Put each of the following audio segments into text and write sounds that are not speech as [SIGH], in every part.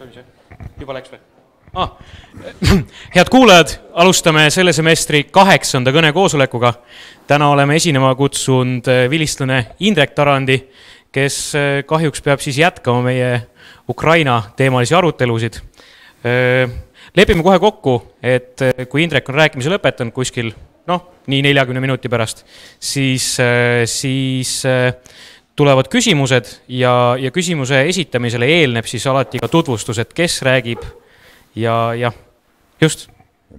toimis jah? juba läks või? ah, [LAUGHS] head kuulajad, alustame selle semestri kaheksanda kõnekoosolekuga. täna oleme esinema kutsunud eh, vilistlane Indrek Tarandi, kes eh, kahjuks peab siis jätkama meie Ukraina teemalisi arutelusid. Eh, lepime kohe kokku, et kui Indrek on rääkimise lõpetanud kuskil noh, nii neljakümne minuti pärast, siis, siis tulevad küsimused ja, ja küsimuse esitamisele eelneb siis alati ka tutvustus, et kes räägib ja, jah, just.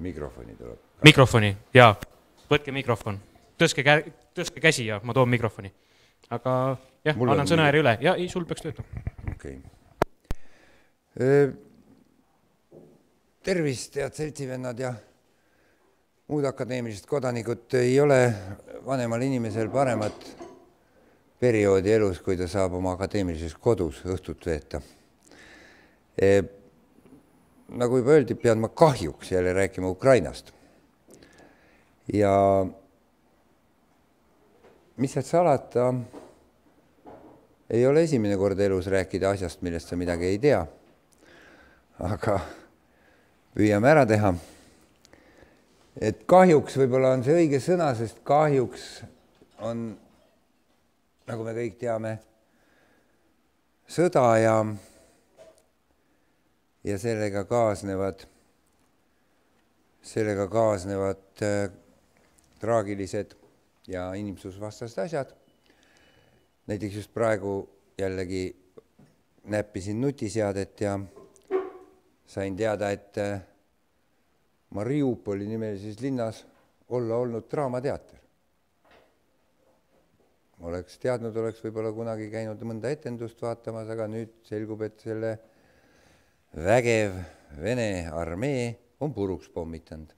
mikrofoni tuleb. mikrofoni ja, võtke mikrofon, tõstke kä-, tõstke käsi ja ma toon mikrofoni. aga jah, annan sõnajärje üle ja ei, sul peaks töötama. okei okay.. tervist, head seltsivennad ja muud akadeemilised kodanikud, ei ole vanemal inimesel paremat perioodi elus, kui ta saab oma akadeemilises kodus õhtut veeta e,. nagu juba öeldi, pean ma kahjuks jälle rääkima Ukrainast. ja mis sealt salata, ei ole esimene kord elus rääkida asjast, millest sa midagi ei tea. aga püüame ära teha. et kahjuks võib-olla on see õige sõna, sest kahjuks on nagu me kõik teame, sõda ja, ja sellega kaasnevad, sellega kaasnevad äh, traagilised ja inimsusvastased asjad. näiteks just praegu jällegi näppisin nutiseadet ja sain teada, et äh, Mariupoli nimelises linnas olla olnud draamateater oleks teadnud, oleks võib-olla kunagi käinud mõnda etendust vaatamas, aga nüüd selgub, et selle vägev Vene armee on puruks pommitanud.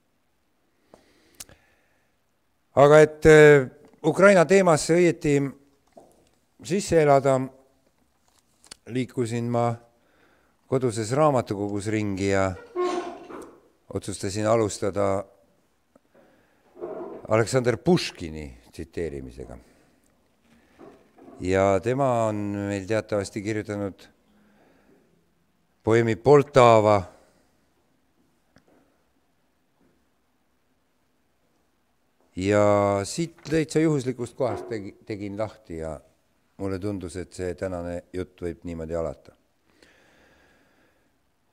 aga et äh, Ukraina teemasse õieti sisse elada, liikusin ma koduses raamatukogus ringi ja otsustasin alustada Aleksander Puškini tsiteerimisega ja tema on meil teatavasti kirjutanud poeemi Poltava. ja siit täitsa juhuslikust kohast tegi, tegin lahti ja mulle tundus, et see tänane jutt võib niimoodi alata.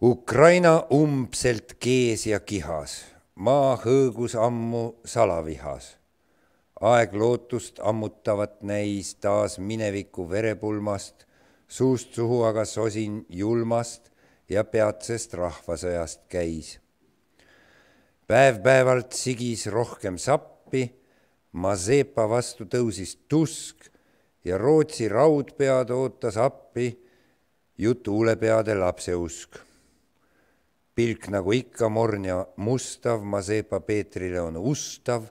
Ukraina umbselt kees ja kihas, maa hõõgus ammu salavihas aeg lootust ammutavat näis taas mineviku verepulmast, suust suhu aga sosin julmast ja peatsest rahvasõjast käis. päev-päevalt sigis rohkem sappi, Mazepa vastu tõusis tusk ja Rootsi raudpead ootas appi ju tuulepeade lapseusk. pilk nagu ikka morn ja mustav Mazepa Peetrile on ustav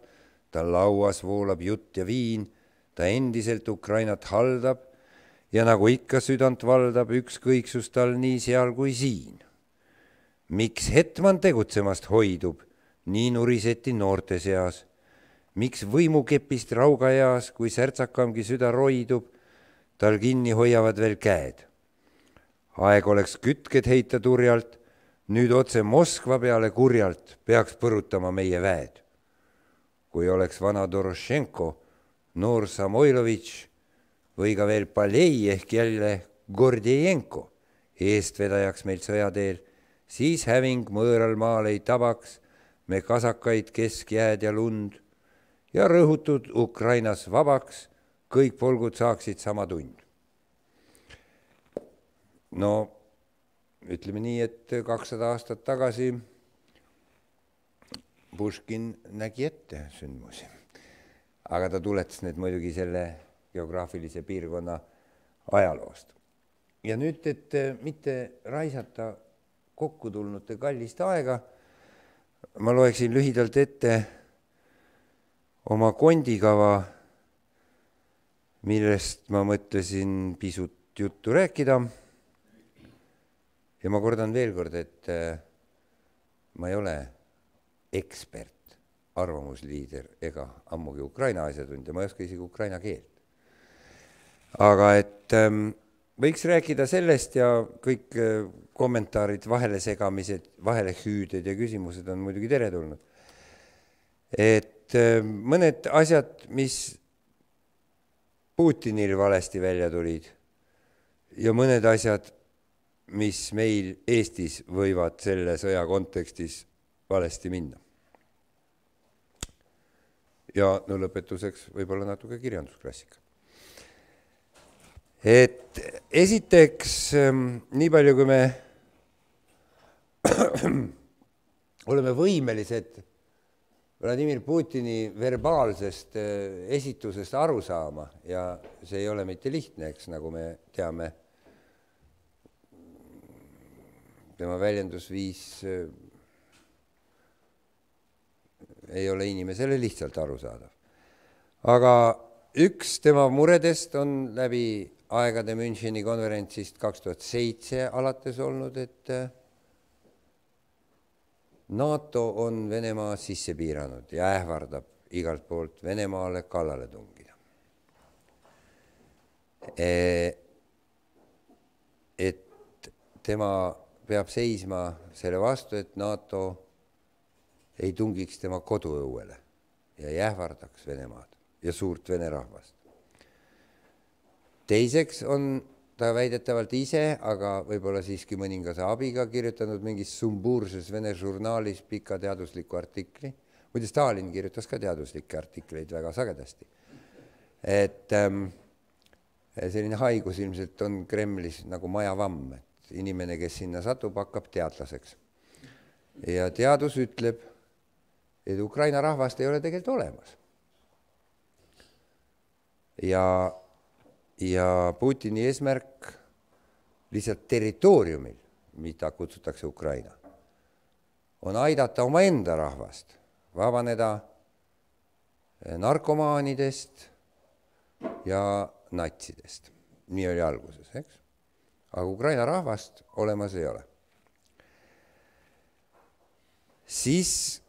tal lauas voolab jutt ja viin, ta endiselt Ukrainat haldab ja nagu ikka südant valdab ükskõiksus tal nii seal kui siin. miks Hetman tegutsemast hoidub, nii nuriseti noorte seas. miks võimukepist rauga eas, kui särtsakamgi süda roidub, tal kinni hoiavad veel käed. aeg oleks kütked heita turjalt, nüüd otse Moskva peale kurjalt peaks põrutama meie väed kui oleks vana Dorošenko, noor Samoilovitš või ka veel Palei ehk jälle Gordienko eestvedajaks meil sõjateel, siis häving mõõral maal ei tabaks me kasakaid keskjääd ja lund ja rõhutud Ukrainas vabaks, kõik polgud saaksid sama tund. no ütleme nii, et kakssada aastat tagasi Puškin nägi ette sündmusi, aga ta tuletas need muidugi selle geograafilise piirkonna ajaloost. ja nüüd, et äh, mitte raisata kokku tulnute kallist aega, ma loeksin lühidalt ette oma kondikava, millest ma mõtlesin pisut juttu rääkida. ja ma kordan veel kord, et äh, ma ei ole ekspert, arvamusliider ega ammugi Ukraina asjatundja, ma ei oska isegi ukraina keelt. aga et ähm, võiks rääkida sellest ja kõik äh, kommentaarid, vahelesegamised, vahelehüüded ja küsimused on muidugi teretulnud. et äh, mõned asjad, mis Putinil valesti välja tulid ja mõned asjad, mis meil Eestis võivad selle sõja kontekstis valesti minna. ja no lõpetuseks võib-olla natuke kirjandusklassika. et esiteks ehm, nii palju, kui me [CLEARS THROAT] oleme võimelised Vladimir Putini verbaalsest eh, esitusest aru saama ja see ei ole mitte lihtne, eks nagu me teame, tema väljendusviis eh, ei ole inimesele lihtsalt arusaadav. aga üks tema muredest on läbi aegade Müncheni konverentsist kaks tuhat seitse alates olnud, et eh, NATO on Venemaa sisse piiranud ja ähvardab igalt poolt Venemaale kallale tungida. Eh, et tema peab seisma selle vastu, et NATO ei tungiks tema koduõuele ja ei ähvardaks Venemaad ja suurt vene rahvast. teiseks on ta väidetavalt ise, aga võib-olla siiski mõningase abiga kirjutanud mingis sumbuurses vene žurnaalis pika teadusliku artikli. muide, Stalin kirjutas ka teaduslikke artikleid väga sagedasti. et ähm, selline haigus ilmselt on Kremlis nagu majavamm, et inimene, kes sinna satub, hakkab teadlaseks. ja teadus ütleb, et Ukraina rahvast ei ole tegelikult olemas. ja, ja Putini eesmärk lihtsalt territooriumil, mida kutsutakse Ukraina, on aidata omaenda rahvast vabaneda eh, narkomaanidest ja natsidest. nii oli alguses, eks? aga Ukraina rahvast olemas ei ole. siis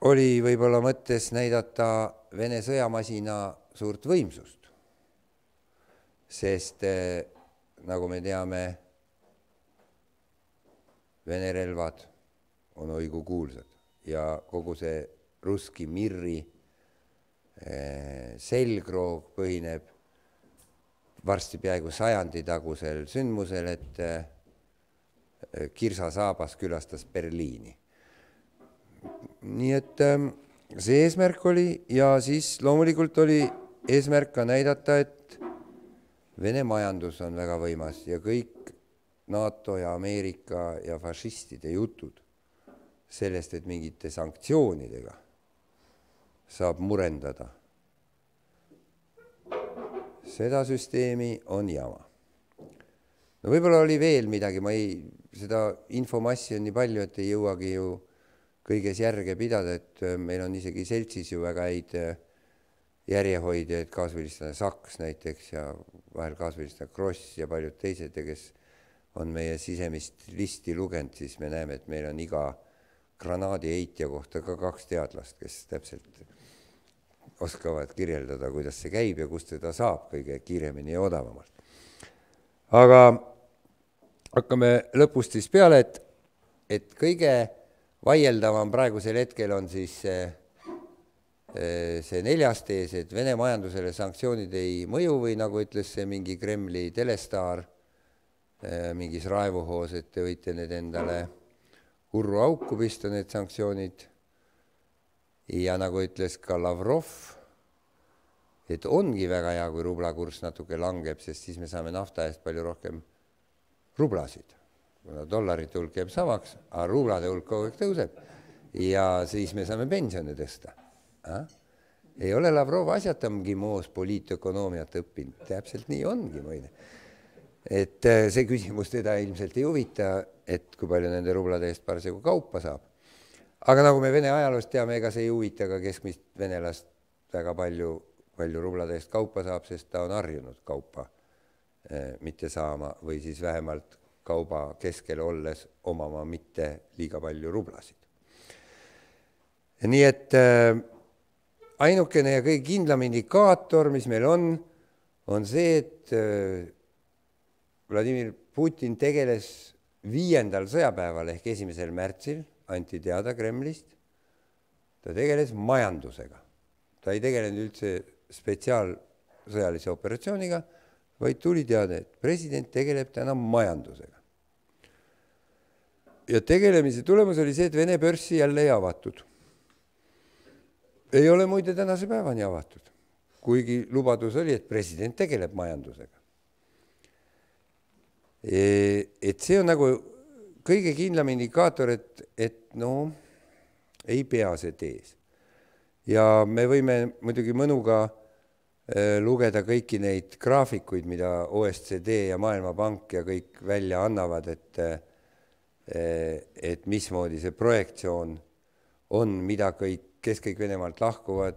oli võib-olla mõttes näidata Vene sõjamasina suurt võimsust. sest eh, nagu me teame, Vene relvad on oigukuulsad ja kogu see Russki Mirri eh, selgroog põhineb varsti peaaegu sajandi tagusel sündmusel, et eh, Kirsa Saabas külastas Berliini nii et ähm, see eesmärk oli ja siis loomulikult oli eesmärk ka näidata, et Vene majandus on väga võimas ja kõik NATO ja Ameerika ja fašistide jutud sellest, et mingite sanktsioonidega saab murendada seda süsteemi, on jama. no võib-olla oli veel midagi, ma ei, seda infomassi on nii palju, et ei jõuagi ju kõiges järge pidada, et äh, meil on isegi seltsis ju väga häid äh, järjehoidjaid, kaasvilistaja Saks näiteks ja vahel kaasvilistaja Kross ja paljud teised ja kes on meie sisemist listi lugenud, siis me näeme, et meil on iga granaadiheitja kohta ka kaks teadlast, kes täpselt oskavad kirjeldada, kuidas see käib ja kust teda saab kõige kiiremini ja odavamalt. aga hakkame lõpust siis peale, et, et kõige vaieldavam praegusel hetkel on siis see, eh, eh, see neljas tees, et Vene majandusele sanktsioonid ei mõju või nagu ütles see mingi Kremli telestaar eh, mingis raevuhoos, et te võite need endale hurru auku pista, need sanktsioonid. ja nagu ütles ka Lavrov, et ongi väga hea, kui rubla kurss natuke langeb, sest siis me saame nafta eest palju rohkem rublasid kuna dollarite hulk jääb samaks, aga ruulade hulk kogu aeg tõuseb ja siis me saame pensione tõsta äh?. ei ole Lavrov asjatamgi moos poliitökonoomiat õppinud, täpselt nii ongi muide. et äh, see küsimus teda ilmselt ei huvita, et kui palju nende rublade eest parasjagu kaupa saab. aga nagu me Vene ajaloost teame, ega see ei huvita ka keskmist venelast väga palju, palju rublade eest kaupa saab, sest ta on harjunud kaupa äh, mitte saama või siis vähemalt kauba keskel olles omama mitte liiga palju rublasid. nii et äh, ainukene ja kõige kindlam indikaator, mis meil on, on see, et äh, Vladimir Putin tegeles viiendal sõjapäeval ehk esimesel märtsil, anti teada Kremlist, ta tegeles majandusega. ta ei tegelenud üldse spetsiaalsõjalise operatsiooniga, vaid tuli teade, et president tegeleb täna majandusega ja tegelemise tulemus oli see, et Vene börsi jälle ei avatud. ei ole muide tänase päevani avatud, kuigi lubadus oli, et president tegeleb majandusega. E, et see on nagu kõige kindlam indikaator, et, et no ei pea see tees. ja me võime muidugi mõnuga e, lugeda kõiki neid graafikuid, mida OSCD ja Maailmapank ja kõik välja annavad, et e, Eh, et mismoodi see projektsioon on, mida kõik, kes kõik Venemaalt lahkuvad,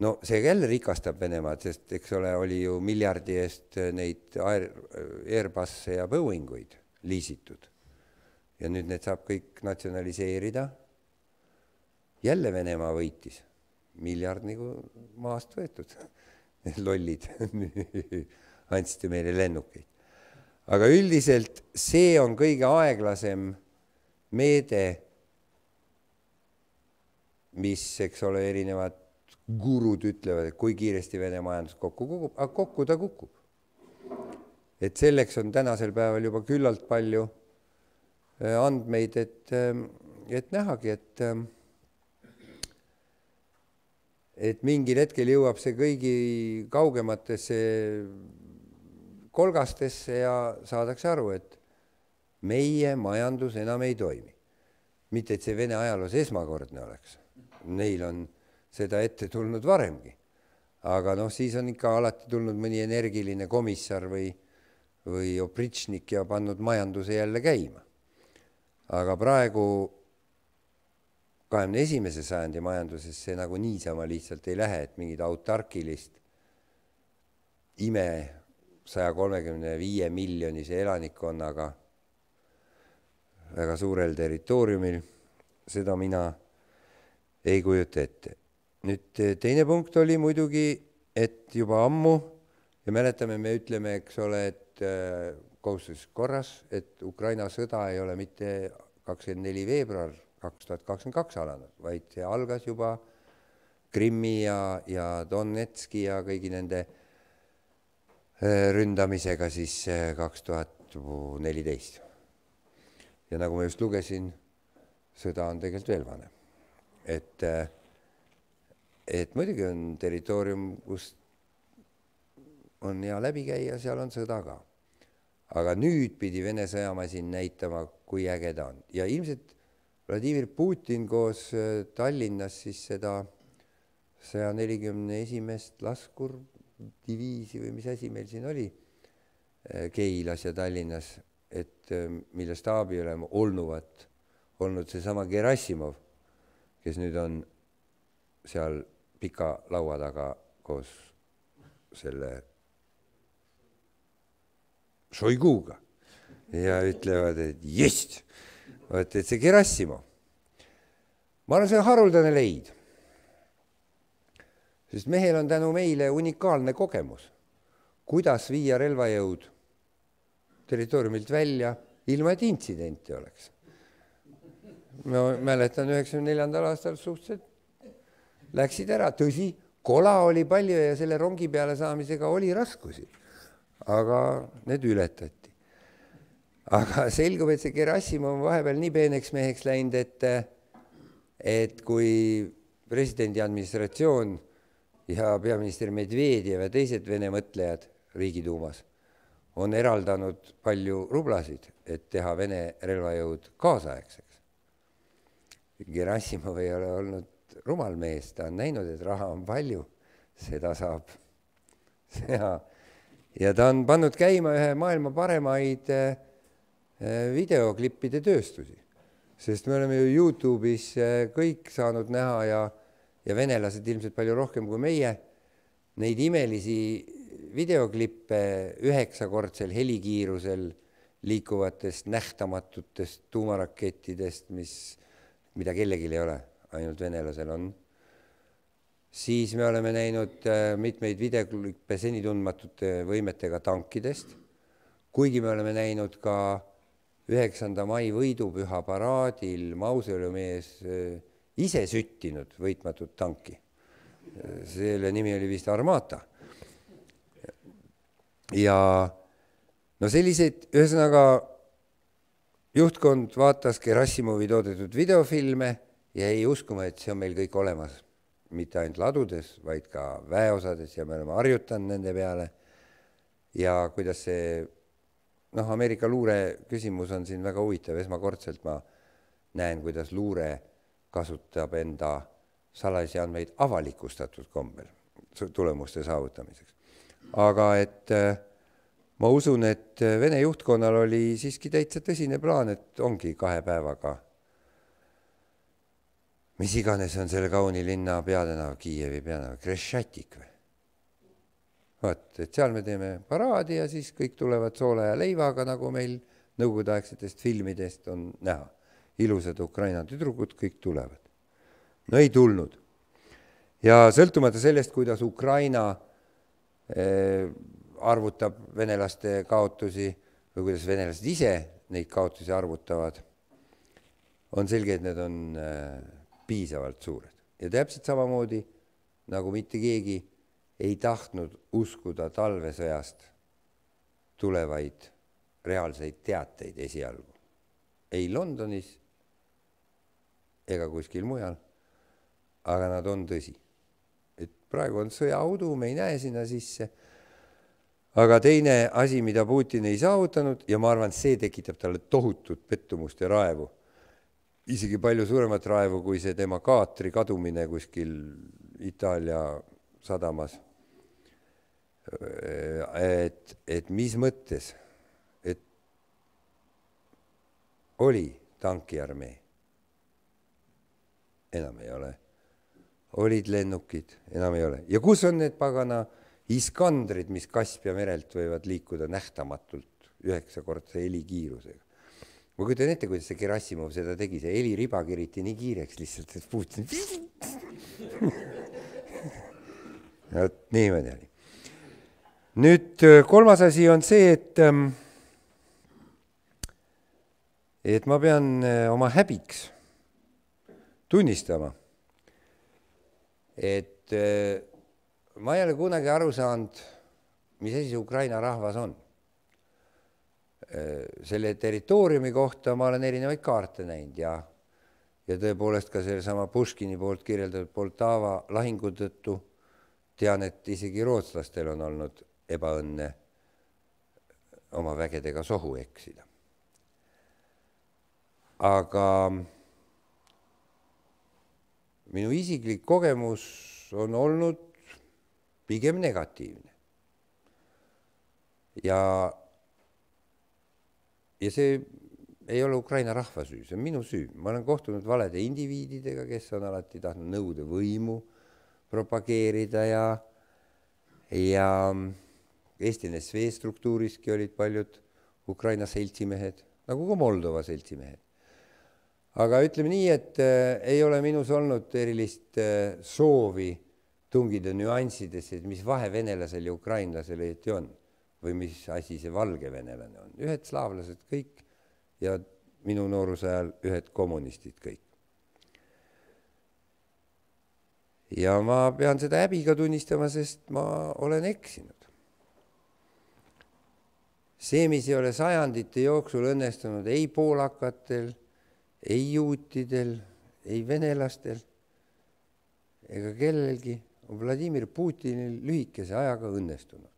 no see jälle rikastab Venemaad, sest eks ole, oli ju miljardi eest eh, neid Air, Airbusse ja Boeinguid liisitud. ja nüüd need saab kõik natsionaliseerida. jälle Venemaa võitis, miljard nagu maast võetud, [LAUGHS] lollid [LAUGHS] andsite meile lennukeid aga üldiselt see on kõige aeglasem meede, mis, eks ole, erinevad gurud ütlevad, et kui kiiresti Vene majandus kokku kukub, aga kokku ta kukub. et selleks on tänasel päeval juba küllalt palju äh, andmeid, et, ähm, et nähagi, et ähm, et mingil hetkel jõuab see kõigi kaugematesse kolgastesse ja saadakse aru, et meie majandus enam ei toimi. mitte, et see Vene ajaloos esmakordne oleks, neil on seda ette tulnud varemgi. aga noh, siis on ikka alati tulnud mõni energiline komissar või, või opritšnik ja pannud majanduse jälle käima. aga praegu kahekümne esimese sajandi majanduses see nagu niisama lihtsalt ei lähe, et mingit autarkilist ime saja kolmekümne viie miljonise elanikkonnaga väga suurel territooriumil, seda mina ei kujuta ette. nüüd teine punkt oli muidugi, et juba ammu ja mäletame, me ütleme, eks ole, et äh, kohustus korras, et Ukraina sõda ei ole mitte kakskümmend neli veebruar kaks tuhat kakskümmend kaks alanud, vaid see algas juba Krimmi ja, ja Donetski ja kõigi nende äh, Äh, ründamisega siis äh, kaks tuhat neliteist. ja nagu ma just lugesin, sõda on tegelikult veel vanem. et, äh, et muidugi on territoorium, kus on hea läbi käia, seal on sõda ka. aga nüüd pidi Vene sõjamasin näitama, kui äge ta on ja ilmselt Vladimir Putin koos Tallinnas siis seda saja nelikümne esimest laskur diviisi või mis asi meil siin oli äh, Keilas ja Tallinnas, et äh, mille staabiülem olnuvat olnud seesama Gerassimov, kes nüüd on seal pika laua taga koos selle Šoiguga ja ütlevad, et jess, vot et see Gerassimov. ma arvan, see on haruldane leid sest mehel on tänu meile unikaalne kogemus, kuidas viia relvajõud territooriumilt välja, ilma et intsidente oleks. ma mäletan üheksakümne neljandal aastal suhteliselt läksid ära, tõsi, kola oli palju ja selle rongi peale saamisega oli raskusi. aga need ületati. aga selgub, et see Gerassimov on vahepeal nii peeneks meheks läinud, et, et kui presidendi administratsioon ja peaminister Medvedjev ja teised Vene mõtlejad Riigiduumas on eraldanud palju rublasid, et teha Vene relvajõud kaasaegseks. Gerassimov ei ole olnud rumal mees, ta on näinud, et raha on palju, seda saab teha. ja ta on pannud käima ühe maailma paremaid eh, eh, videoklippide tööstusi, sest me oleme ju Youtube'is eh, kõik saanud näha ja ja venelased ilmselt palju rohkem kui meie, neid imelisi videoklippe üheksakordsel helikiirusel liikuvatest nähtamatutest tuumarakettidest, mis, mida kellelgi ei ole, ainult venelasel on. siis me oleme näinud äh, mitmeid videoklippe seni tundmatute võimetega tankidest, kuigi me oleme näinud ka üheksanda mai võidupüha paraadil mausoleumi ees äh, ise süttinud võitmatut tanki. selle nimi oli vist Armata. ja no selliseid, ühesõnaga juhtkond vaatas Gerassimovi toodetud videofilme ja jäi uskuma, et see on meil kõik olemas. mitte ainult ladudes, vaid ka väeosades ja me oleme harjutanud nende peale. ja kuidas see noh, Ameerika luure küsimus on siin väga huvitav, esmakordselt ma näen, kuidas luure kasutab enda salajasi andmeid avalikustatud kombel tulemuste saavutamiseks. aga et äh, ma usun, et äh, Vene juhtkonnal oli siiski täitsa tõsine plaan, et ongi kahe päevaga, mis iganes on selle kauni linna peatänav, Kiievi peatänav, Krešatik või? vot, et seal me teeme paraadi ja siis kõik tulevad soola ja leivaga, nagu meil nõukogudeaegsetest filmidest on näha ilusad Ukraina tüdrukud kõik tulevad. no ei tulnud. ja sõltumata sellest, kuidas Ukraina eh, arvutab venelaste kaotusi või kuidas venelased ise neid kaotusi arvutavad, on selge, et need on eh, piisavalt suured. ja täpselt samamoodi, nagu mitte keegi ei tahtnud uskuda talvesõjast tulevaid reaalseid teateid esialgu. ei Londonis ega kuskil mujal. aga nad on tõsi. et praegu on sõjaaudu, me ei näe sinna sisse. aga teine asi, mida Putin ei saavutanud ja ma arvan, see tekitab talle tohutut pettumust ja raevu. isegi palju suuremat raevu kui see tema kaatri kadumine kuskil Itaalia sadamas. et, et mis mõttes, et oli tankiarmee enam ei ole. olid lennukid, enam ei ole. ja kus on need pagana Iskandrid, mis Kaspia merelt võivad liikuda nähtamatult üheksakordse helikiirusega? ma kujutan ette, kuidas see Gerassimov seda tegi, see heliriba keriti nii kiireks lihtsalt, et Putin [LAUGHS] vot niimoodi oli. nüüd äh, kolmas asi on see, et ähm, et ma pean äh, oma häbiks tunnistama, et äh, ma ei ole kunagi aru saanud, mis asi see Ukraina rahvas on. Äh, selle territooriumi kohta ma olen erinevaid kaarte näinud ja, ja tõepoolest ka sellesama Puškini poolt kirjeldatud Poltava lahingu tõttu tean, et isegi rootslastel on olnud ebaõnne oma vägedega sohu eksida. aga minu isiklik kogemus on olnud pigem negatiivne. ja, ja see ei ole Ukraina rahva süü, see on minu süü, ma olen kohtunud valede indiviididega, kes on alati tahtnud nõude võimu propageerida ja, ja mm, Eesti NSV struktuuriski olid paljud Ukraina seltsimehed, nagu ka Moldova seltsimehed aga ütleme nii, et äh, ei ole minus olnud erilist äh, soovi tungida nüanssidesse, et mis vahe venelasel ja ukrainlasel õieti on või mis asi see valgevenelane on, ühed slaavlased kõik ja minu nooruse ajal ühed kommunistid kõik. ja ma pean seda häbiga tunnistama, sest ma olen eksinud. see, mis ei ole sajandite jooksul õnnestunud ei poolakatel ei juutidel, ei venelastel ega kellelgi on Vladimir Putinil lühikese ajaga õnnestunud.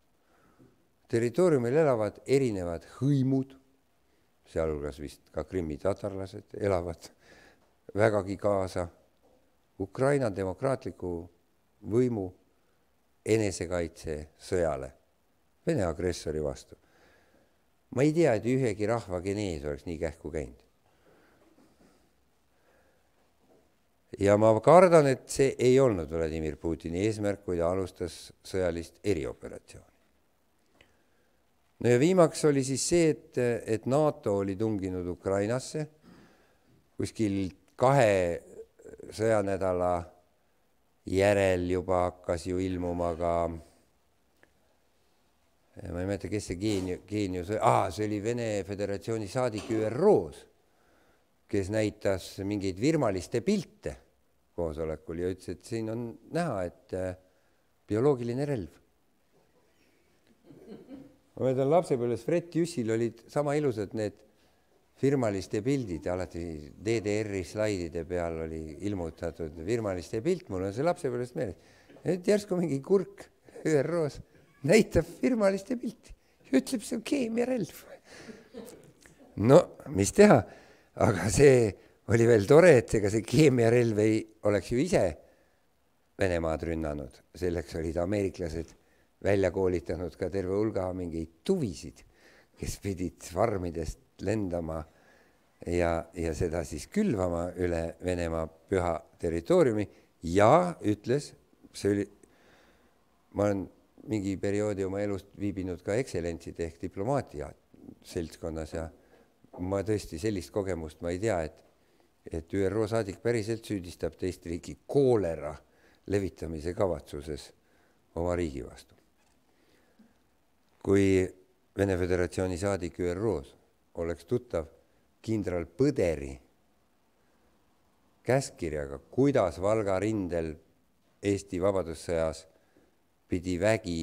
territooriumil elavad erinevad hõimud, sealhulgas vist ka krimmitatarlased elavad vägagi kaasa Ukraina demokraatliku võimu enesekaitsesõjale Vene agressori vastu. ma ei tea, et ühegi rahva genees oleks nii kähku käinud. ja ma kardan, et see ei olnud Vladimir Putini eesmärk, kui ta alustas sõjalist erioperatsiooni. no ja viimaks oli siis see, et, et NATO oli tunginud Ukrainasse kuskil kahe sõjanädala järel juba hakkas ju ilmuma ka ma ei mäleta, kes see geeni-, geenius oli ah,, see oli Vene Föderatsiooni saadik ÜRO-s, kes näitas mingeid virmaliste pilte koosolekul ja ütles, et siin on näha, et äh, bioloogiline relv. ma mäletan lapsepõlves Fred Jüssil olid sama ilusad need firmaliste pildid, alati DDR-i slaidide peal oli ilmutatud firmaliste pilt, mul on see lapsepõlvest meeles. et järsku mingi kurk ÜRO-s näitab firmaliste pilti ja ütleb, see on keemiarelv. no mis teha, aga see oli veel tore, et ega see keemiarelv ei oleks ju ise Venemaad rünnanud, selleks olid ameeriklased välja koolitanud ka terve hulga mingeid tuvisid, kes pidid farmidest lendama ja, ja seda siis külvama üle Venemaa püha territooriumi ja ütles, see oli, ma olen mingi perioodi oma elust viibinud ka ekstsellentside ehk diplomaatia seltskonnas ja ma tõesti sellist kogemust ma ei tea, et et ÜRO saadik päriselt süüdistab teist riiki koolera levitamise kavatsuses oma riigi vastu. kui Vene Föderatsiooni saadik ÜRO-s oleks tuttav kindral Põderi käskkirjaga, kuidas Valga rindel Eesti Vabadussõjas pidi vägi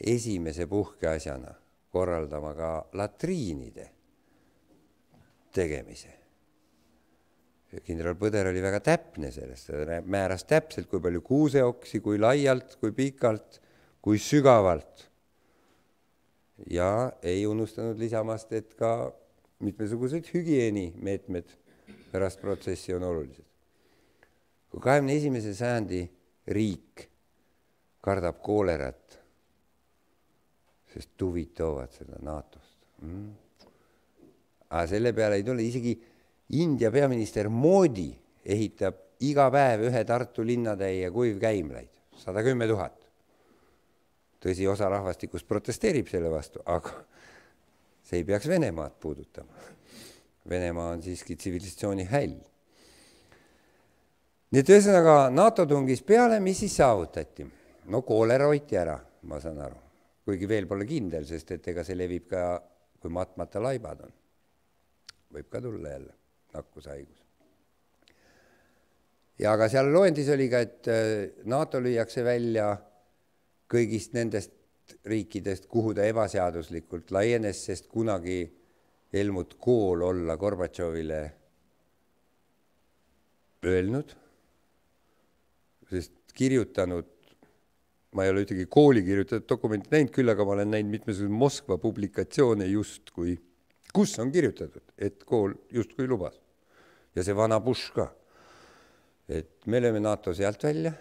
esimese puhkeasjana korraldama ka latriinide tegemise kindral Põder oli väga täpne selles, ta määras täpselt, kui palju kuuseoksi, kui laialt, kui pikalt, kui sügavalt. ja ei unustanud lisamast, et ka mitmesugused hügieenimeetmed pärast protsessi on olulised. kui kahekümne esimese sajandi riik kardab koolerat, sest tuvid toovad seda NATO-st mm.. aga selle peale ei tule isegi India peaminister Moodi ehitab iga päev ühe Tartu linnatäie kuivkäimlaid, sada kümme tuhat. tõsi, osa rahvastikust protesteerib selle vastu, aga see ei peaks Venemaad puudutama. Venemaa on siiski tsivilisatsiooni häll. nii et ühesõnaga NATO tungis peale, mis siis saavutati? no koolera hoiti ära, ma saan aru, kuigi veel pole kindel, sest et ega see levib ka, kui matmata laibad on. võib ka tulla jälle nakkushaigus. ja ka seal loendis oli ka, et äh, NATO lüüakse välja kõigist nendest riikidest, kuhu ta ebaseaduslikult laienes, sest kunagi Helmut Kohl olla Gorbatšovile öelnud, sest kirjutanud, ma ei ole ühtegi kooli kirjutatud dokumenti näinud, küll aga ma olen näinud mitmesuguseid Moskva publikatsioone justkui, kus on kirjutatud, et kool justkui lubas ja see vana Bush ka. et me oleme NATO sealt välja.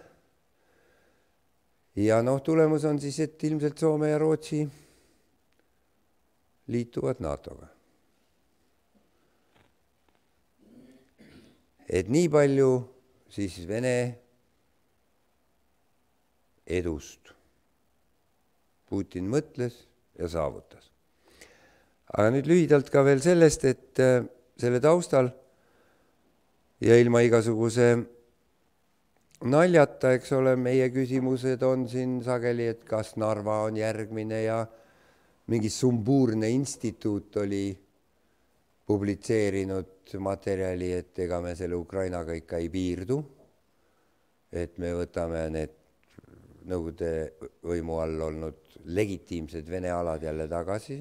ja noh, tulemus on siis, et ilmselt Soome ja Rootsi liituvad NATO-ga. et nii palju siis Vene edust Putin mõtles ja saavutas. aga nüüd lühidalt ka veel sellest, et äh, selle taustal ja ilma igasuguse naljata, eks ole, meie küsimused on siin sageli, et kas Narva on järgmine ja mingi sumbuurne instituut oli publitseerinud materjali, et ega me selle Ukrainaga ikka ei piirdu. et me võtame need Nõukogude võimu all olnud legitiimsed Vene alad jälle tagasi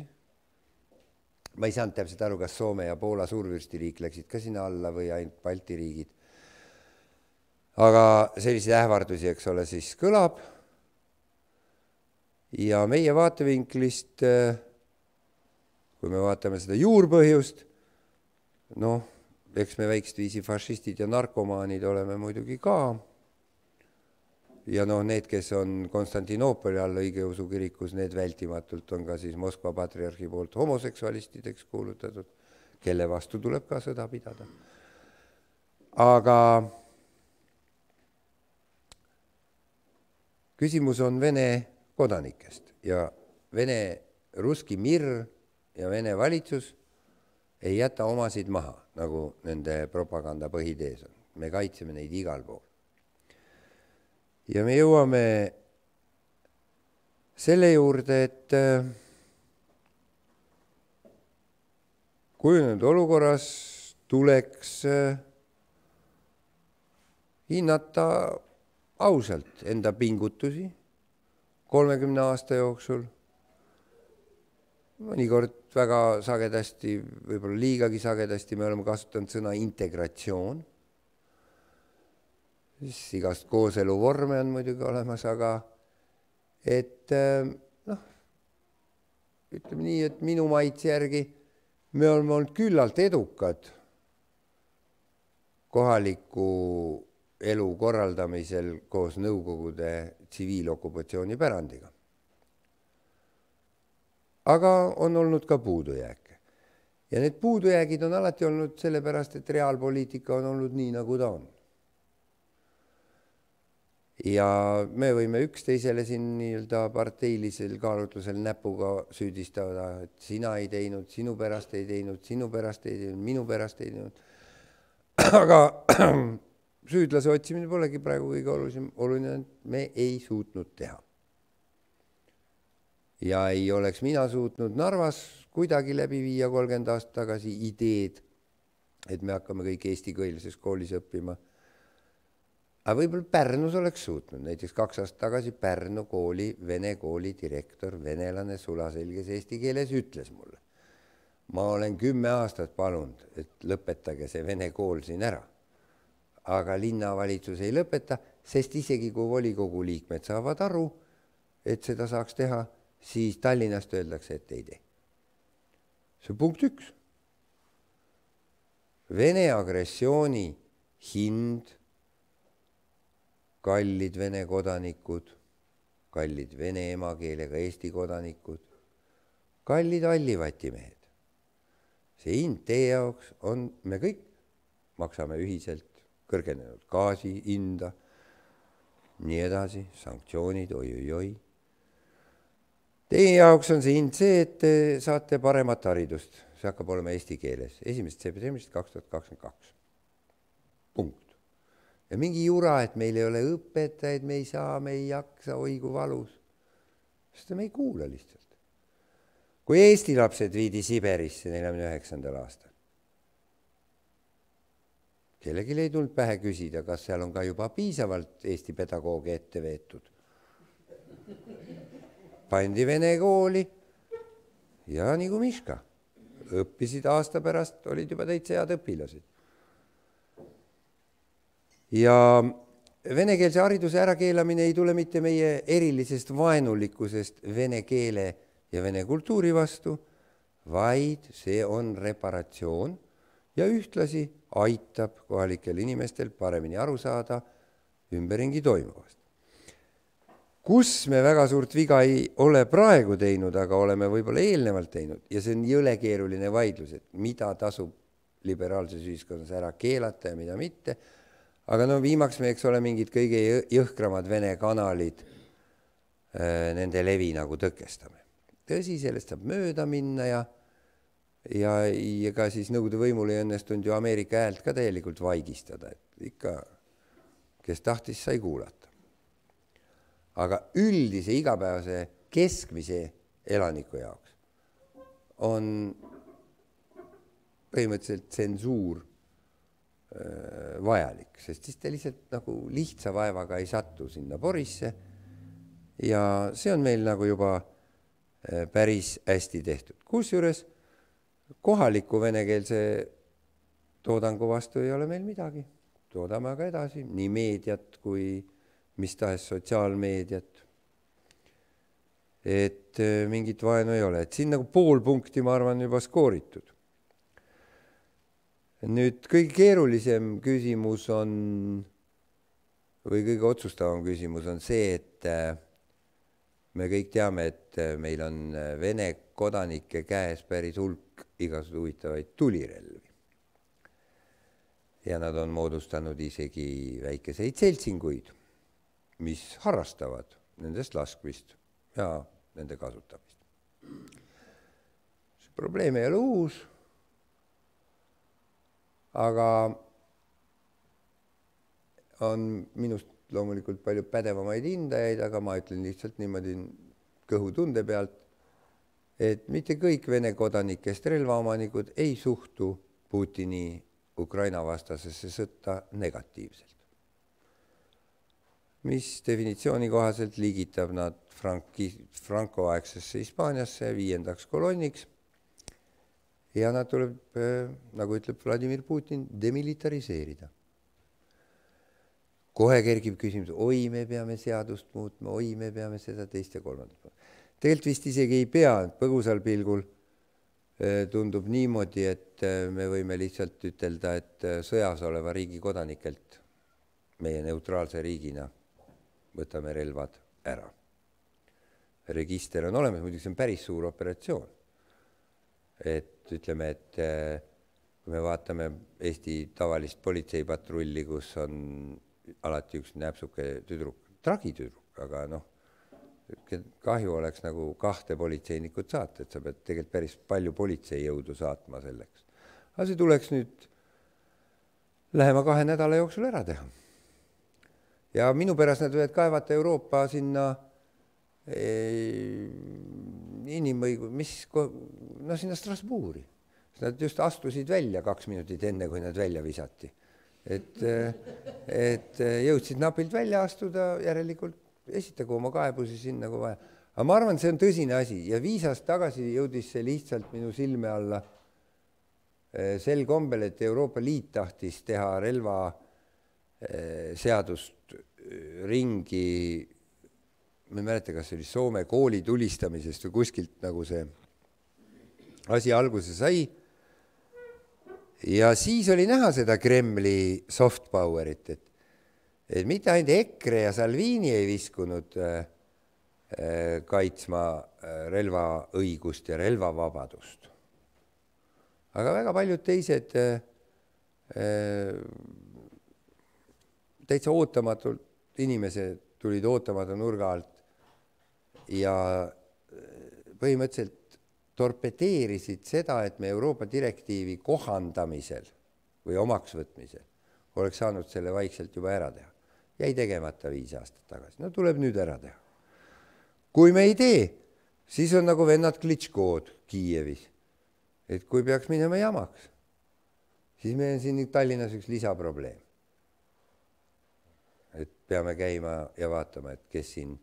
ma ei saanud täpselt aru, kas Soome ja Poola suurvürstiriik läksid ka sinna alla või ainult Balti riigid. aga selliseid ähvardusi, eks ole, siis kõlab. ja meie vaatevinklist, eh, kui me vaatame seda juurpõhjust, noh, eks me väikest viisi fašistid ja narkomaanid oleme muidugi ka ja noh, need, kes on Konstantinoopoli all õigeusu kirikus, need vältimatult on ka siis Moskva patriarhi poolt homoseksualistideks kuulutatud, kelle vastu tuleb ka sõda pidada. aga küsimus on Vene kodanikest ja Vene Russki Mir ja Vene valitsus ei jäta omasid maha, nagu nende propaganda põhitees on. me kaitseme neid igal pool ja me jõuame selle juurde, et äh, kujunenud olukorras tuleks äh, hinnata ausalt enda pingutusi kolmekümne aasta jooksul. mõnikord väga sagedasti, võib-olla liigagi sagedasti me oleme kasutanud sõna integratsioon siis igast kooseluvorme on muidugi olemas, aga et äh, noh, ütleme nii, et minu maitse järgi me oleme olnud küllalt edukad kohaliku elu korraldamisel koos Nõukogude tsiviilokupatsiooni pärandiga. aga on olnud ka puudujääke ja need puudujäägid on alati olnud sellepärast, et reaalpoliitika on olnud nii, nagu ta on ja me võime üksteisele siin nii-öelda parteilisel kaalutlusel näpuga süüdistada, et sina ei teinud, sinu pärast ei teinud, sinu pärast ei teinud, minu pärast ei teinud. [CLEARS THROAT] aga [CLEARS THROAT] süüdlase otsimine polegi praegu kõige olulisem, oluline on, et me ei suutnud teha. ja ei oleks mina suutnud Narvas kuidagi läbi viia kolmkümmend aastat tagasi ideed, et me hakkame kõik eesti-keelses koolis õppima aga võib-olla Pärnus oleks suutnud, näiteks kaks aastat tagasi Pärnu kooli, vene kooli direktor, venelane sulaselges eesti keeles ütles mulle. ma olen kümme aastat palunud, et lõpetage see vene kool siin ära. aga linnavalitsus ei lõpeta, sest isegi kui volikogu liikmed saavad aru, et seda saaks teha, siis Tallinnast öeldakse, et ei tee. see on punkt üks. Vene agressiooni hind kallid Vene kodanikud, kallid vene emakeelega Eesti kodanikud, kallid hallivatimehed. see hind teie jaoks on, me kõik maksame ühiselt kõrgenenud gaasi hinda, nii edasi, sanktsioonid oi-oi-oi. Teie jaoks on see hind see, et te saate paremat haridust, see hakkab olema eesti keeles esimesest septembrist kaks tuhat kakskümmend kaks. punkt ja mingi jura, et meil ei ole õpetajaid, me ei saa, me ei jaksa, oi kui valus. seda me ei kuula lihtsalt. kui Eesti lapsed viidi Siberisse neljakümne üheksandal aastal, kellelgi ei tulnud pähe küsida, kas seal on ka juba piisavalt Eesti pedagoogi ette veetud. pandi vene kooli ja nagu Miška, õppisid aasta pärast, olid juba täitsa head õpilased ja venekeelse hariduse ärakeelamine ei tule mitte meie erilisest vaenulikkusest vene keele ja vene kultuuri vastu, vaid see on reparatsioon ja ühtlasi aitab kohalikel inimestel paremini aru saada ümberringi toimuvast. kus me väga suurt viga ei ole praegu teinud, aga oleme võib-olla eelnevalt teinud ja see on jõle keeruline vaidlus, et mida tasub liberaalses ühiskonnas ära keelata ja mida mitte aga no viimaks me, eks ole, mingid kõige jõhkramad Vene kanalid, äh, nende levi nagu tõkestame. tõsi, sellest saab mööda minna ja, ja ega siis Nõukogude võimul ei õnnestunud ju Ameerika häält ka täielikult vaigistada, et ikka, kes tahtis, sai kuulata. aga üldise igapäevase keskmise elaniku jaoks on põhimõtteliselt tsensuur Äh, vajalik, sest siis te lihtsalt nagu lihtsa vaevaga ei satu sinna porisse. ja see on meil nagu juba äh, päris hästi tehtud, kusjuures kohaliku venekeelse toodangu vastu ei ole meil midagi, toodame aga edasi nii meediat kui mis tahes sotsiaalmeediat. et äh, mingit vaenu ei ole, et siin nagu pool punkti, ma arvan, juba skooritud nüüd kõige keerulisem küsimus on või kõige otsustavam küsimus on see, et äh, me kõik teame, et äh, meil on äh, Vene kodanike käes päris hulk igasuguseid huvitavaid tulirelvi. ja nad on moodustanud isegi väikeseid seltsinguid, mis harrastavad nendest laskmist ja nende kasutamist. see probleem ei ole uus aga on minust loomulikult palju pädevamaid hindajaid, aga ma ütlen lihtsalt niimoodi kõhutunde pealt, et mitte kõik Vene kodanikest relvaomanikud ei suhtu Putini Ukraina vastasesse sõtta negatiivselt, mis definitsiooni kohaselt liigitab nad franki, frankoaegsesse Hispaaniasse viiendaks kolonniks ja nad tuleb, eh, nagu ütleb Vladimir Putin, demilitariseerida. kohe kergib küsimus, oi, me peame seadust muutma, oi, me peame seda, teist ja kolmandat. tegelikult vist isegi ei pea, põgusal pilgul eh, tundub niimoodi, et eh, me võime lihtsalt ütelda, et sõjas oleva riigi kodanikelt meie neutraalse riigina võtame relvad ära. register on olemas, muidugi see on päris suur operatsioon et ütleme, et eh, kui me vaatame Eesti tavalist politseipatrulli, kus on alati üks näpsuke tüdruk, tragitüdruk, aga noh, kahju oleks nagu kahte politseinikut saata, et sa pead tegelikult päris palju politseijõudu saatma selleks. aga see tuleks nüüd lähema kahe nädala jooksul ära teha. ja minu pärast nad võivad kaevata Euroopa sinna ei, eh, inimõigu-, mis, no sinna Strasbourgi. Nad just astusid välja kaks minutit enne, kui nad välja visati. et, et jõudsid napilt välja astuda, järelikult esitagu oma kaebusi sinna, kui vaja. aga ma arvan, see on tõsine asi ja viis aastat tagasi jõudis see lihtsalt minu silme alla eh, sel kombel, et Euroopa Liit tahtis teha relvaseadust eh, eh, ringi ma ei mäleta, kas see oli Soome kooli tulistamisest või kuskilt nagu see asi alguse sai. ja siis oli näha seda Kremli soft power'it, et, et mitte ainult EKRE ja Salvini ei viskunud äh, äh, kaitsma äh, relvaõigust ja relvavabadust, aga väga paljud teised äh, äh täitsa ootamatult inimesed tulid ootamata nurga alt ja äh, põhimõtteliselt torpedeerisid seda, et me Euroopa direktiivi kohandamisel või omaksvõtmisel oleks saanud selle vaikselt juba ära teha. jäi tegemata viis aastat tagasi, no tuleb nüüd ära teha. kui me ei tee, siis on nagu vennad Klitškod Kiievis. et kui peaks minema jamaks, siis meil on siin Tallinnas üks lisaprobleem. et peame käima ja vaatama, et kes siin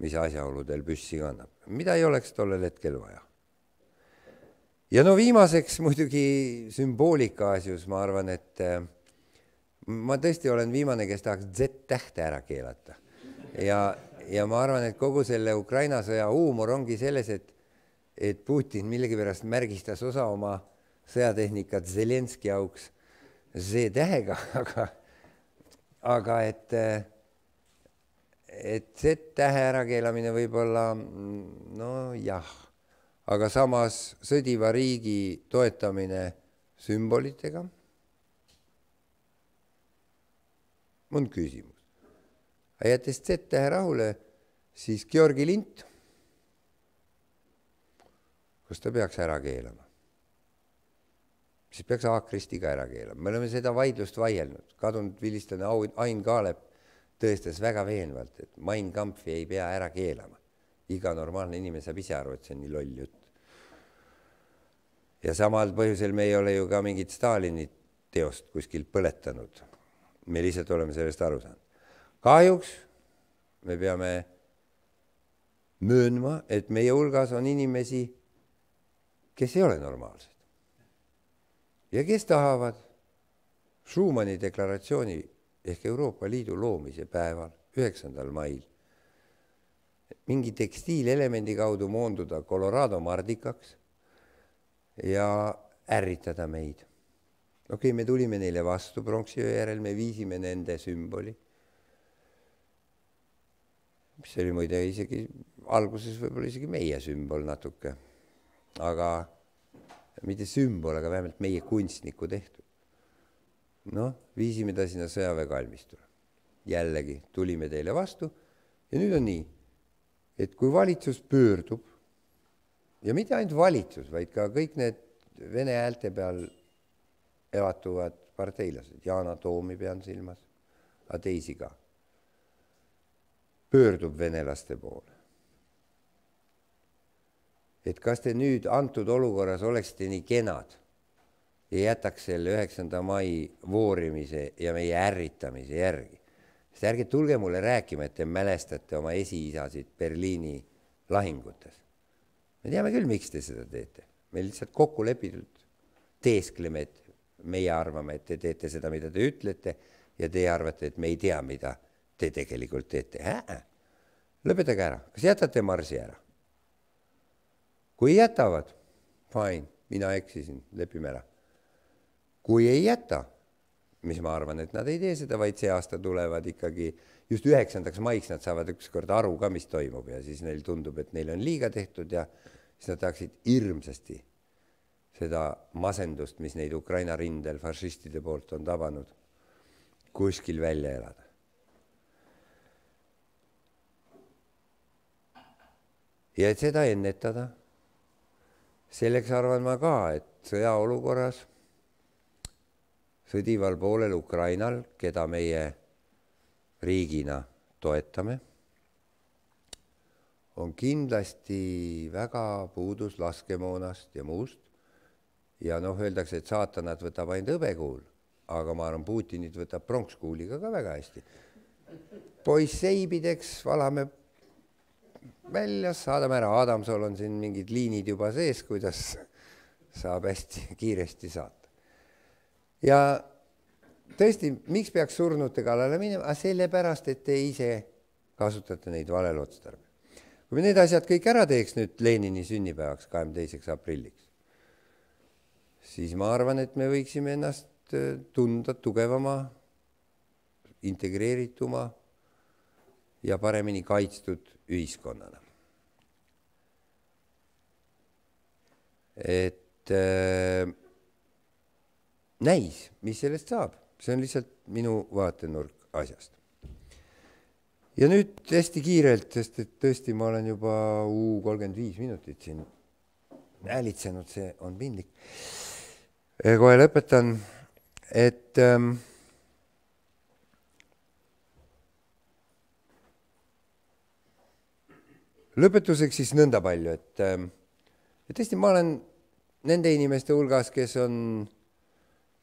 mis asjaoludel püssi kannab, mida ei oleks tollel hetkel vaja. ja no viimaseks muidugi sümboolika asjus ma arvan, et äh, ma tõesti olen viimane, kes tahaks Z-tähte ära keelata ja, ja ma arvan, et kogu selle Ukraina sõja huumor ongi selles, et, et Putin millegipärast märgistas osa oma sõjatehnikat Zelenski auks Z-tähega, [LAUGHS] aga, aga et äh, et Z-tähe ärakeelamine võib-olla mm, nojah, aga samas sõdiva riigi toetamine sümbolitega. on küsimus. jättes Z-tähe rahule, siis Georgi lint, kas ta peaks ära keelama? siis peaks A-kristiga ära keelama, me oleme seda vaidlust vaielnud, kadunud vilistlane Ain Kaalep tõestas väga veenvalt, et Mein Kampfi ei pea ära keelama. iga normaalne inimene saab ise aru, et see on nii loll jutt. ja samal põhjusel me ei ole ju ka mingit Stalini teost kuskil põletanud. me lihtsalt oleme sellest aru saanud. kahjuks me peame möönma, et meie hulgas on inimesi, kes ei ole normaalsed ja kes tahavad Schumanni deklaratsiooni ehk Euroopa Liidu loomise päeval, üheksandal mail, mingi tekstiilelemendi kaudu moonduda Colorado mardikaks ja ärritada meid. okei okay,, me tulime neile vastu pronksiöö järel, me viisime nende sümboli, mis oli muide isegi alguses võib-olla isegi meie sümbol natuke, aga mitte sümbol, aga vähemalt meie kunstniku tehtud noh, viisime ta sinna sõjaväekalmistule. jällegi tulime teile vastu ja nüüd on nii, et kui valitsus pöördub ja mitte ainult valitsus, vaid ka kõik need vene häälte peal elatuvad parteilased, Yana Toomi pean silmas, aga teisi ka, pöördub venelaste poole. et kas te nüüd antud olukorras oleksite nii kenad ja jätaks selle üheksanda mai voorimise ja meie ärritamise järgi. sest ärge tulge mulle rääkima, et te mälestate oma esiisasid Berliini lahingutes. me teame küll, miks te seda teete, me lihtsalt kokku lepitud teeskleme, et meie arvame, et te teete seda, mida te ütlete ja teie arvate, et me ei tea, mida te tegelikult teete äh?. lõpetage ära, kas jätate marsi ära? kui jätavad, fine, mina eksisin, lepime ära kui ei jäta, mis ma arvan, et nad ei tee seda, vaid see aasta tulevad ikkagi just üheksandaks maiks nad saavad ükskord aru ka, mis toimub ja siis neil tundub, et neil on liiga tehtud ja siis nad tahaksid hirmsasti seda masendust, mis neid Ukraina rindel fašistide poolt on tabanud, kuskil välja elada. ja et seda ennetada, selleks arvan ma ka, et sõjaolukorras sõdival poolel Ukrainal, keda meie riigina toetame, on kindlasti väga puudus laskemoonast ja muust. ja noh, öeldakse, et saatanat võtab ainult hõbekuul, aga ma arvan, Putinit võtab pronkskuuliga ka väga hästi. poiss seibideks, valame välja, saadame ära, Adamsol on siin mingid liinid juba sees, kuidas saab hästi kiiresti saata ja tõesti, miks peaks surnute kallale minema, aga sellepärast, et te ise kasutate neid valel otstarbel. kui me need asjad kõik ära teeks nüüd Lenini sünnipäevaks, kahekümne teiseks aprilliks, siis ma arvan, et me võiksime ennast äh, tunda tugevama, integreerituma ja paremini kaitstud ühiskonnana. et äh, näis, mis sellest saab, see on lihtsalt minu vaatenurk asjast. ja nüüd hästi kiirelt, sest et tõesti, ma olen juba uu kolmkümmend viis minutit siin häälitsenud, see on piinlik. kohe lõpetan, et ähm, lõpetuseks siis nõnda palju, et ähm, et tõesti, ma olen nende inimeste hulgas, kes on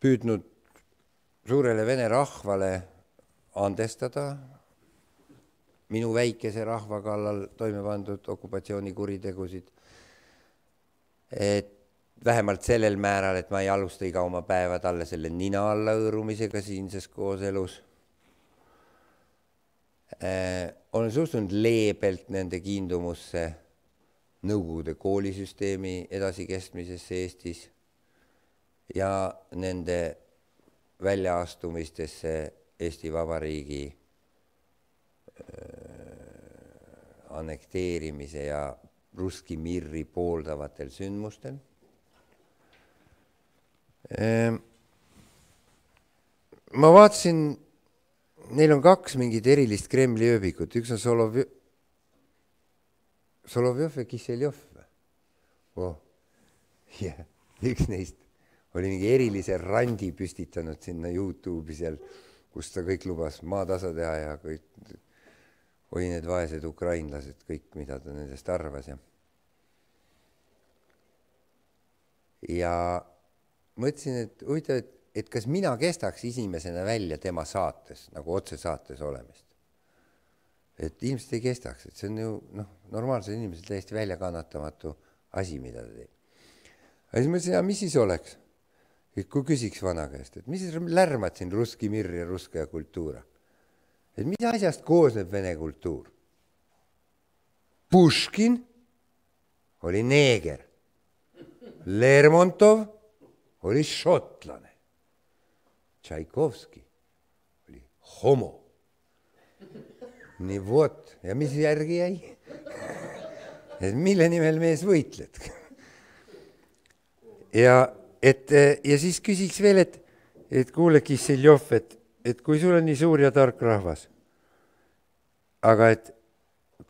püüdnud suurele vene rahvale andestada minu väikese rahva kallal toime pandud okupatsioonikuritegusid. et vähemalt sellel määral, et ma ei alusta iga oma päeva talle selle nina alla hõõrumisega siinses kooselus äh,. olen suhtunud leebelt nende kiindumusse Nõukogude koolisüsteemi edasikestmisesse Eestis ja nende väljaastumistesse Eesti Vabariigi äh, annekteerimise ja Russki Mirri pooldavatel sündmustel. Ehm, ma vaatasin, neil on kaks mingit erilist Kremli ööbikut, üks on Solovjõ-, Solovjõv ja Kiseljov või oh.? jah yeah., üks neist oli mingi erilise randi püstitanud sinna Youtube'i seal, kus ta kõik lubas maatasa teha ja kõik, oi need vaesed ukrainlased, kõik, mida ta nendest arvas ja. ja mõtlesin, et huvitav, et, et kas mina kestaks esimesena välja tema saates nagu otsesaates olemist. et ilmselt ei kestaks, et see on ju noh, normaalsel inimesel täiesti väljakannatamatu asi, mida ta teeb. ja siis mõtlesin, aga mis siis oleks kui küsiks vana käest, et mis lärmad siin Russki Mir ja Ruskaja kultuura, et mis asjast koosneb vene kultuur? Puškin oli neeger, Lermontov oli šotlane, Tšaikovski oli homo. nii vot, ja mis järgi jäi? [LAUGHS] et mille nimel mees võitled? ja et eh, ja siis küsiks veel, et, et kuule, Kissiljov, et, et kui sul on nii suur ja tark rahvas, aga et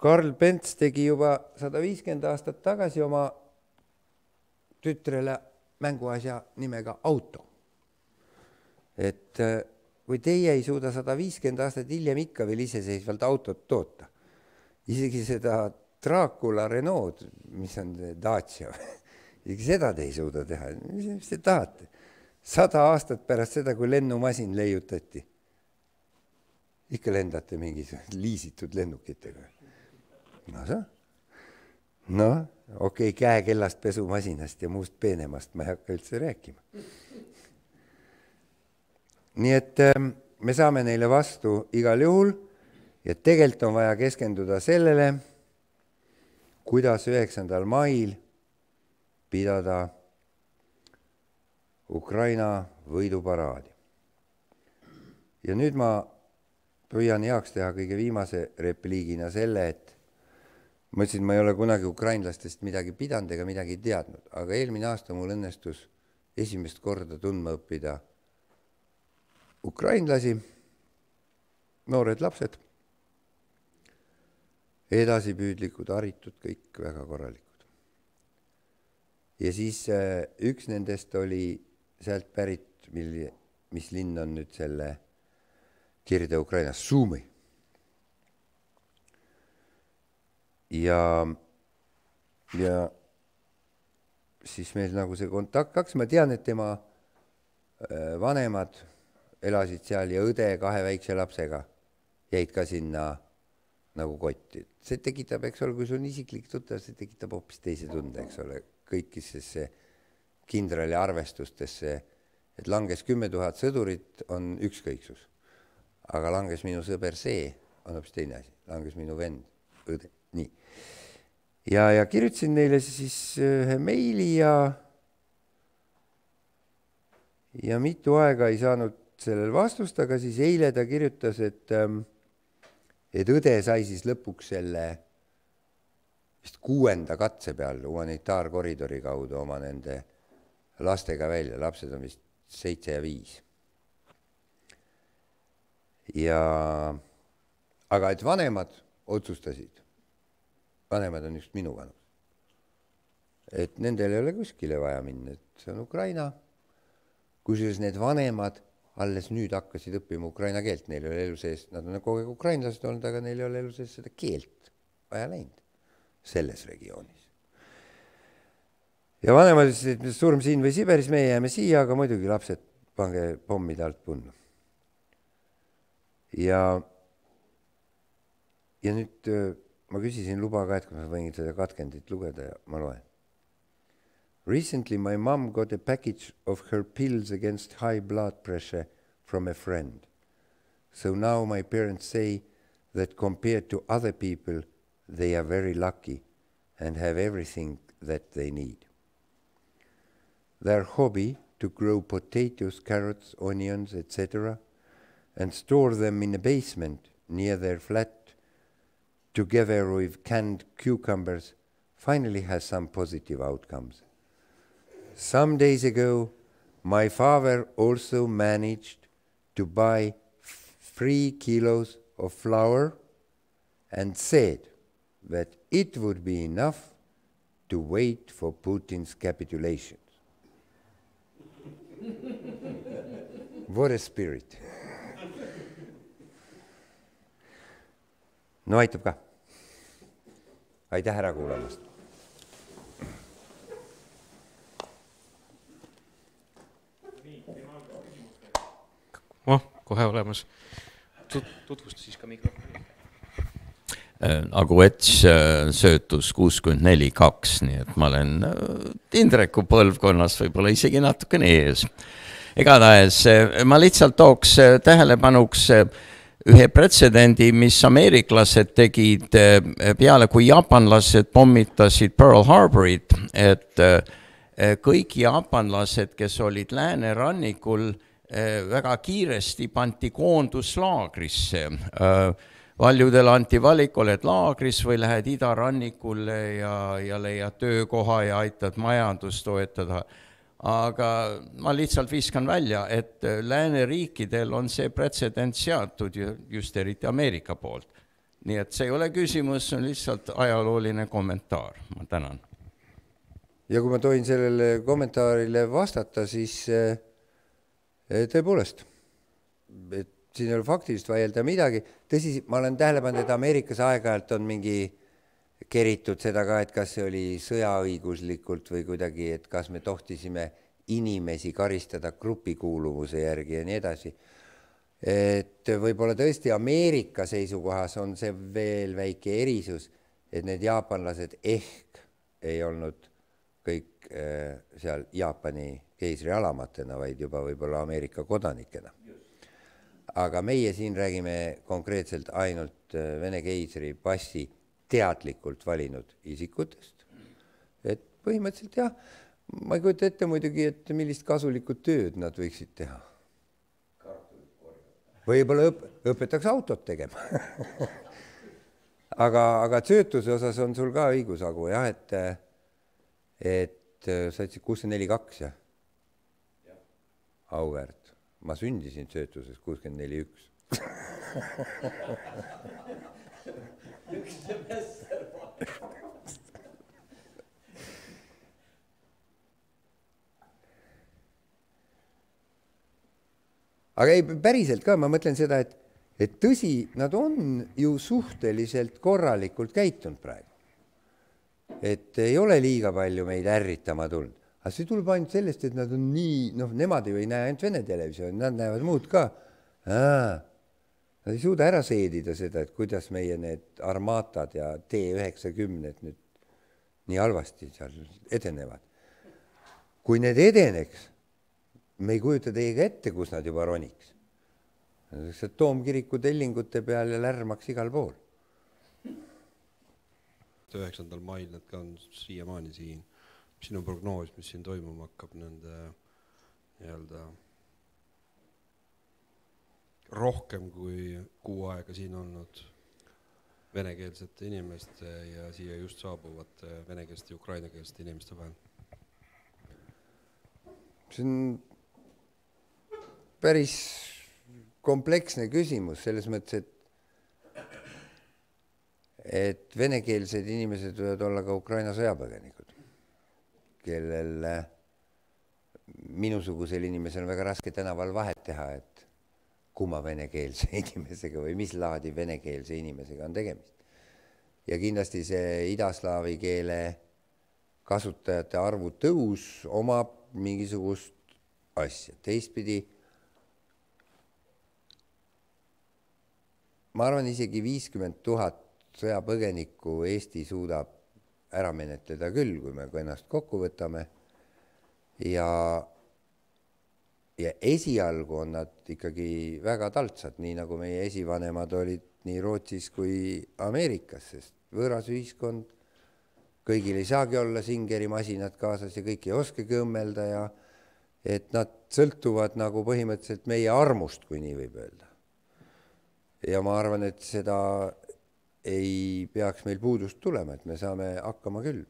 Karl Pents tegi juba sada viiskümmend aastat tagasi oma tütrele mänguasja nimega auto. et eh, kui teie ei suuda sada viiskümmend aastat hiljem ikka veel iseseisvalt autot toota, isegi seda Dracula Renault, mis on Dacia [LAUGHS] isegi seda te ei suuda teha, mis te tahate? sada aastat pärast seda, kui lennumasin leiutati, ikka lendate mingisugused [LAUGHS] liisitud lennukitega. no sa, noh, okei okay,, käekellast, pesumasinast ja muust peenemast ma ei hakka üldse rääkima. nii et ähm, me saame neile vastu igal juhul ja tegelikult on vaja keskenduda sellele, kuidas üheksandal mail pidada Ukraina võiduparaadi. ja nüüd ma püüan heaks teha kõige viimase repliigina selle, et ma ütlesin, ma ei ole kunagi ukrainlastest midagi pidanud ega midagi teadnud, aga eelmine aasta mul õnnestus esimest korda tundma õppida ukrainlasi, noored lapsed, edasipüüdlikud, haritud, kõik väga korralik ja siis äh, üks nendest oli sealt pärit, mil, mis linn on nüüd selle Kirde-Ukrainas, Suumi. ja, ja siis meil nagu see kontakt hakkas, ma tean, et tema äh, vanemad elasid seal ja õde kahe väikse lapsega jäid ka sinna nagu kotti, et see tekitab, eks ole, kui sul on isiklik tuttav, see tekitab hoopis teise tunde, eks ole kõikidesse kindrali arvestustesse, et langes kümme tuhat sõdurit, on ükskõiksus. aga langes minu sõber see, on hoopis teine asi, langes minu vend, õde, nii. ja, ja kirjutasin neile siis ühe meili ja ja mitu aega ei saanud sellele vastust, aga siis eile ta kirjutas, et ähm, et õde sai siis lõpuks selle vist kuuenda katse peal humanitaarkoridori kaudu oma nende lastega välja, lapsed on vist seitse ja viis. ja aga et vanemad otsustasid, vanemad on just minu vanus, et nendel ei ole kuskile vaja minna, et see on Ukraina, kusjuures need vanemad alles nüüd hakkasid õppima ukraina keelt, neil ei ole elu sees, nad on kogu nagu aeg ukrainlased olnud, aga neil ei ole elu sees seda keelt vaja läinud selles regioonis. ja vanemad ütlesid, et surm siin või Siberis, meie jääme siia, aga muidugi lapsed, pange pommide alt punna. ja, ja nüüd äh, ma küsisin luba ka, et kas ma võin seda katkendit lugeda ja ma loen. Recently my mom got a package of her pills against high blood pressure from a friend. So now my parents say that compared to other people they are very lucky and have everything that they need. Their hobby to grow potatoes, carrots, onions, etc., and store them in a basement near their flat together with canned cucumbers finally has some positive outcomes. Some days ago, my father also managed to buy three kilos of flour and said, that it would be enough to wait for Putin's capitulation. [LAUGHS] what a spirit no aitab ka. aitäh ära kuulamast. oh, kohe olemas Tut. tutvusta siis ka mikrofoni. Äh, Aguets äh, söötus kuuskümmend neli, kaks, nii et ma olen äh, Indreku põlvkonnast võib-olla isegi natukene ees. igatahes ma lihtsalt tooks tähelepanuks ühe pretsedendi, mis ameeriklased tegid peale, kui jaapanlased pommitasid Pearl Harborit, et kõik jaapanlased, kes olid läänerannikul, väga kiiresti pandi koonduslaagrisse äh, paljudele anti valik, oled laagris või lähed idarannikule ja, ja leiad töökoha ja aitad majandust toetada. aga ma lihtsalt viskan välja, et lääneriikidel on see pretsedent seatud just eriti Ameerika poolt. nii et see ei ole küsimus, see on lihtsalt ajalooline kommentaar, ma tänan. ja kui ma tohin sellele kommentaarile vastata, siis eh, eh, tõepoolest, et siin ei ole faktiliselt vaielda midagi, tõsi, ma olen tähele pannud, et Ameerikas aeg-ajalt on mingi keritud seda ka, et kas see oli sõjaõiguslikult või kuidagi, et kas me tohtisime inimesi karistada grupikuuluvuse järgi ja nii edasi. et võib-olla tõesti Ameerika seisukohas on see veel väike erisus, et need jaapanlased ehk ei olnud kõik eh, seal Jaapani keisri alamatena, vaid juba võib-olla Ameerika kodanikena aga meie siin räägime konkreetselt ainult äh, Vene keisri passi teadlikult valinud isikutest. et põhimõtteliselt jah, ma ei kujuta ette muidugi, et millist kasulikku tööd nad võiksid teha. võib-olla õp-, õpetaks autot tegema [LAUGHS] aga, aga töötuse osas on sul ka õigus, Agu, jah, et, äh, et äh, sa ütlesid kuuskümmend neli kaks, jah? Auväärt ma sündisin söötuses kuuskümmend neli üks. üks semester aga ei, päriselt ka, ma mõtlen seda, et, et tõsi, nad on ju suhteliselt korralikult käitunud praegu. et ei ole liiga palju meid ärritama tulnud aga see tuleb ainult sellest, et nad on nii, noh, nemad ju ei näe ainult Vene televisiooni, nad näevad muud ka. Nad ei suuda ära seedida seda, et kuidas meie need Armatad ja T-üheksakümned nüüd nii halvasti seal edenevad. kui need edeneks, me ei kujuta teiega ette, kus nad juba roniks. see toomkiriku tellingute peal ja lärmaks igal pool. üheksandal mail nad ka on siiamaani siin sinu prognoos, mis siin toimuma hakkab nende nii-öelda rohkem kui kuu aega siin olnud venekeelsete inimeste ja siia just saabuvate venekeelsete ja ukrainakeelsete inimeste vahel? see on päris kompleksne küsimus selles mõttes, et et venekeelsed inimesed võivad olla ka Ukraina sõjapõgenikud kellel äh, minusugusel inimesel on väga raske tänaval vahet teha, et kumma venekeelse [LAUGHS] inimesega või mis laadi venekeelse inimesega on tegemist. ja kindlasti see idaslaavi keele kasutajate arvu tõus omab mingisugust asja, teistpidi ma arvan, isegi viiskümmend tuhat sõjapõgenikku Eesti suudab ära menetleda küll, kui me ennast kokku võtame. ja, ja esialgu on nad ikkagi väga taltsad, nii nagu meie esivanemad olid nii Rootsis kui Ameerikas, sest võõras ühiskond, kõigil ei saagi olla Singeri masinad kaasas ja kõik ei oskagi õmmelda ja et nad sõltuvad nagu põhimõtteliselt meie armust, kui nii võib öelda. ja ma arvan, et seda ei peaks meil puudust tulema, et me saame hakkama küll.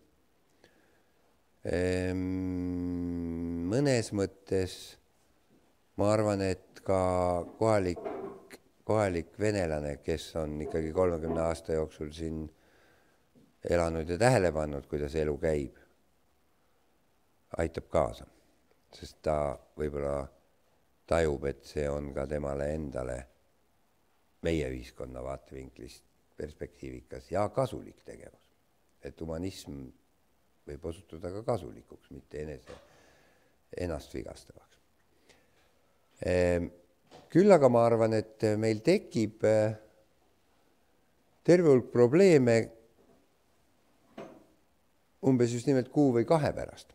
Ehm, mõnes mõttes ma arvan, et ka kohalik, kohalik venelane, kes on ikkagi kolmekümne aasta jooksul siin elanud ja tähele pannud, kuidas elu käib, aitab kaasa, sest ta võib-olla tajub, et see on ka temale endale meie ühiskonna vaatevinklist perspektiivikas ja kasulik tegevus. et humanism võib osutuda ka kasulikuks, mitte enese, ennast vigastavaks. Ehm, küll aga ma arvan, et meil tekib eh, terve hulk probleeme umbes just nimelt kuu või kahe pärast.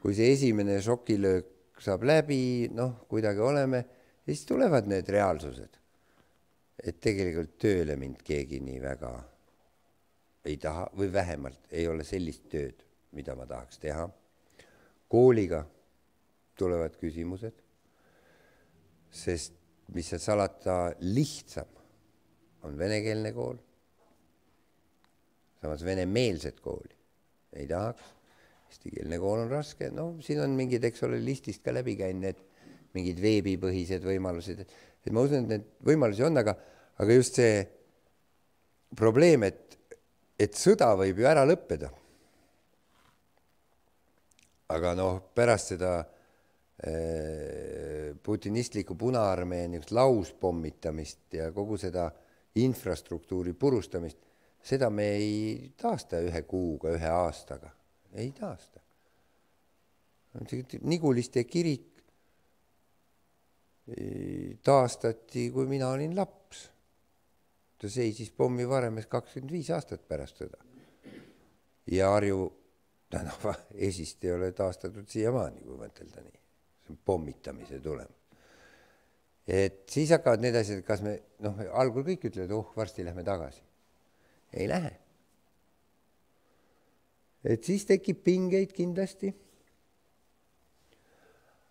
kui see esimene šokilöök saab läbi, noh, kuidagi oleme, siis tulevad need reaalsused et tegelikult tööle mind keegi nii väga ei taha või vähemalt ei ole sellist tööd, mida ma tahaks teha. kooliga tulevad küsimused, sest mis seal salata, lihtsam on venekeelne kool. samas venemeelset kooli ei tahaks, eestikeelne kool on raske, no siin on mingid, eks ole, listist ka läbi käinud need mingid veebipõhised võimalused, et et ma usun, et neid võimalusi on, aga, aga just see probleem, et, et sõda võib ju ära lõppeda. aga noh, pärast seda äh, putinistliku Punaarmee niisugust lauspommitamist ja kogu seda infrastruktuuri purustamist, seda me ei taasta ühe kuuga, ühe aastaga, ei taasta. Niguliste kirik taastati, kui mina olin laps. ta seisis pommivaremes kakskümmend viis aastat pärast seda. ja Harju tänava esist ei ole taastatud siiamaani, kui mõtelda nii. see on pommitamise tulem. et siis hakkavad need asjad, kas me, noh, algul kõik ütlevad, oh, varsti lähme tagasi. ei lähe. et siis tekib pingeid kindlasti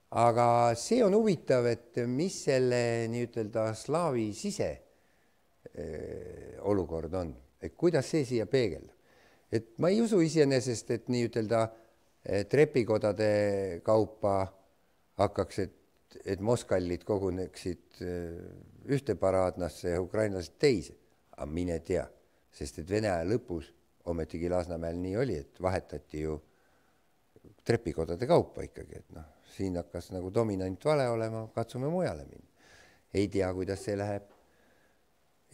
aga see on huvitav, et mis selle nii-ütelda slaavi sise olukord on, et kuidas see siia peegeldab. et ma ei usu iseenesest, et nii-ütelda eh, trepikodade kaupa hakkaks, et, et moskallid koguneksid ühte paraadnasse ja ukrainlased teise, aga mine tea, sest et Vene aja lõpus ometigi Lasnamäel nii oli, et vahetati ju trepikodade kaupa ikkagi, et noh siin hakkas nagu dominant vale olema, katsume mujale minna. ei tea, kuidas see läheb.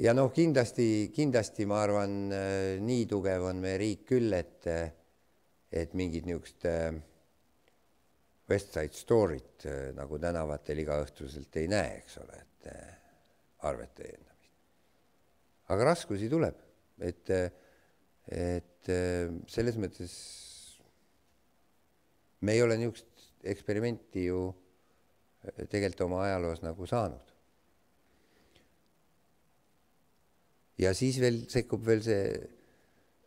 ja noh, kindlasti, kindlasti ma arvan, äh, nii tugev on meie riik küll, et, äh, et mingit niisugust äh, West Side Story't nagu tänavatel igaõhtuselt ei näe, eks ole, et arvete eeldamist. aga raskusi tuleb, et, et selles mõttes me ei ole niisugust eksperimenti ju eh, tegelikult oma ajaloos nagu saanud. ja siis veel sekkub veel see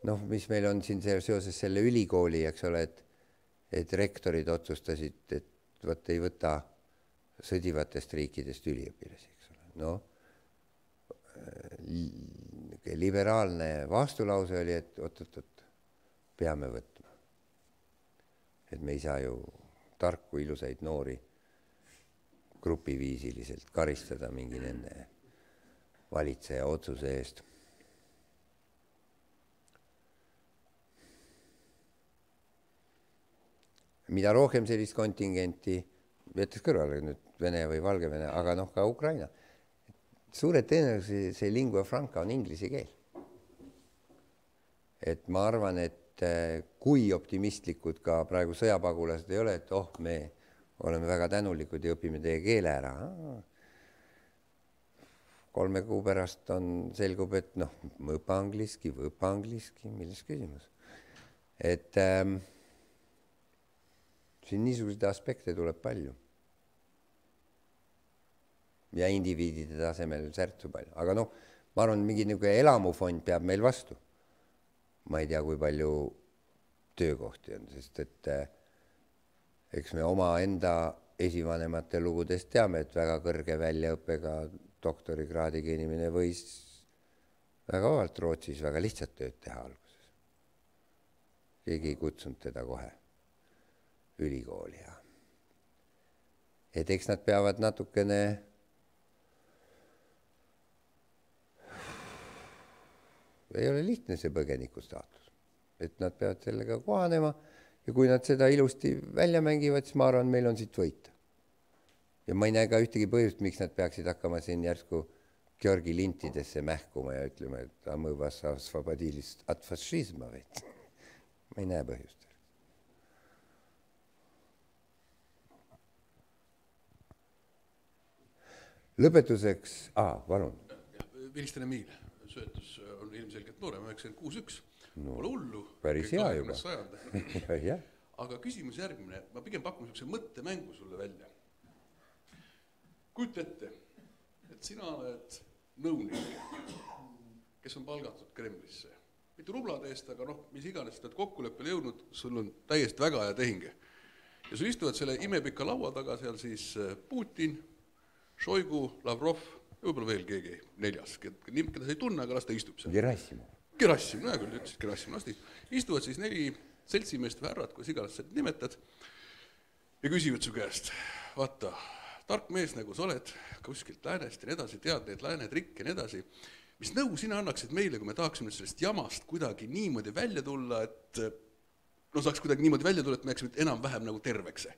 noh, mis meil on siin see, seoses selle ülikooli, eks ole, et et rektorid otsustasid, et vot ei võta sõdivatest riikidest üliõpilasi, eks ole, noh äh, liberaalne vastulause oli, et oot-oot-oot, peame võtma. et me ei saa ju tarku ilusaid noori grupiviisiliselt karistada mingi nende valitseja otsuse eest. mida rohkem sellist kontingenti, jättes kõrvale nüüd Vene või Valgevene, aga noh, ka Ukraina, suure tõenäosusega see lingua franca on inglise keel. et ma arvan, et et eh, kui optimistlikud ka praegu sõjapagulased ei ole, et oh, me oleme väga tänulikud ja õpime teie keele ära. kolme kuu pärast on, selgub, et noh, ma õpan angliski või õpa angliski, milles küsimus. et ähm, siin niisuguseid aspekte tuleb palju. ja indiviidide tasemel särtsu palju, aga noh, ma arvan, mingi niisugune elamufond peab meil vastu ma ei tea, kui palju töökohti on, sest et eh, eks me omaenda esivanemate lugudest teame, et väga kõrge väljaõppega doktorikraadiga inimene võis väga vabalt Rootsis väga lihtsat tööd teha alguses. keegi ei kutsunud teda kohe ülikooli ja et eks nad peavad natukene ei ole lihtne see põgeniku staatus, et nad peavad sellega kohanema ja kui nad seda ilusti välja mängivad, siis ma arvan, meil on siit võita. ja ma ei näe ka ühtegi põhjust, miks nad peaksid hakkama siin järsku Georgi lintidesse mähkuma ja ütlema, et amõvas svabadilist atfašisma või [LAUGHS] ma ei näe põhjust. lõpetuseks ah,, palun. Vilistan Emiile söötus äh, on ilmselgelt noorem, üheksakümmend kuus, üks. Pole hullu. päris hea juba. jah. [LAUGHS] aga küsimus järgmine, ma pigem pakun niisuguse mõttemängu sulle välja. kujuta ette, et sina oled nõunik, kes on palgatud Kremlisse, mitte rublade eest, aga noh, mis iganes, sa oled kokkuleppele jõudnud, sul on täiesti väga hea tehing. ja sul istuvad selle imepika laua taga seal siis äh, Putin, Šoigu, Lavrov võib-olla veel keegi neljas, nimi, keda sa ei tunne, aga las ta istub seal. Gerassimov. Gerassimov, hea küll, ütlesid Gerassimov, las ta istub. istuvad siis neli seltsimeest või härrat, kuidas iganes sa neid nimetad, ja küsivad su käest, vaata, tark mees, nagu sa oled, kuskilt läänest ja nii edasi, tead neid lääne trikke ja nii edasi, mis nõu sina annaksid meile, kui me tahaksime sellest jamast kuidagi niimoodi välja tulla, et no saaks kuidagi niimoodi välja tulla, et me jääksime enam-vähem nagu terveks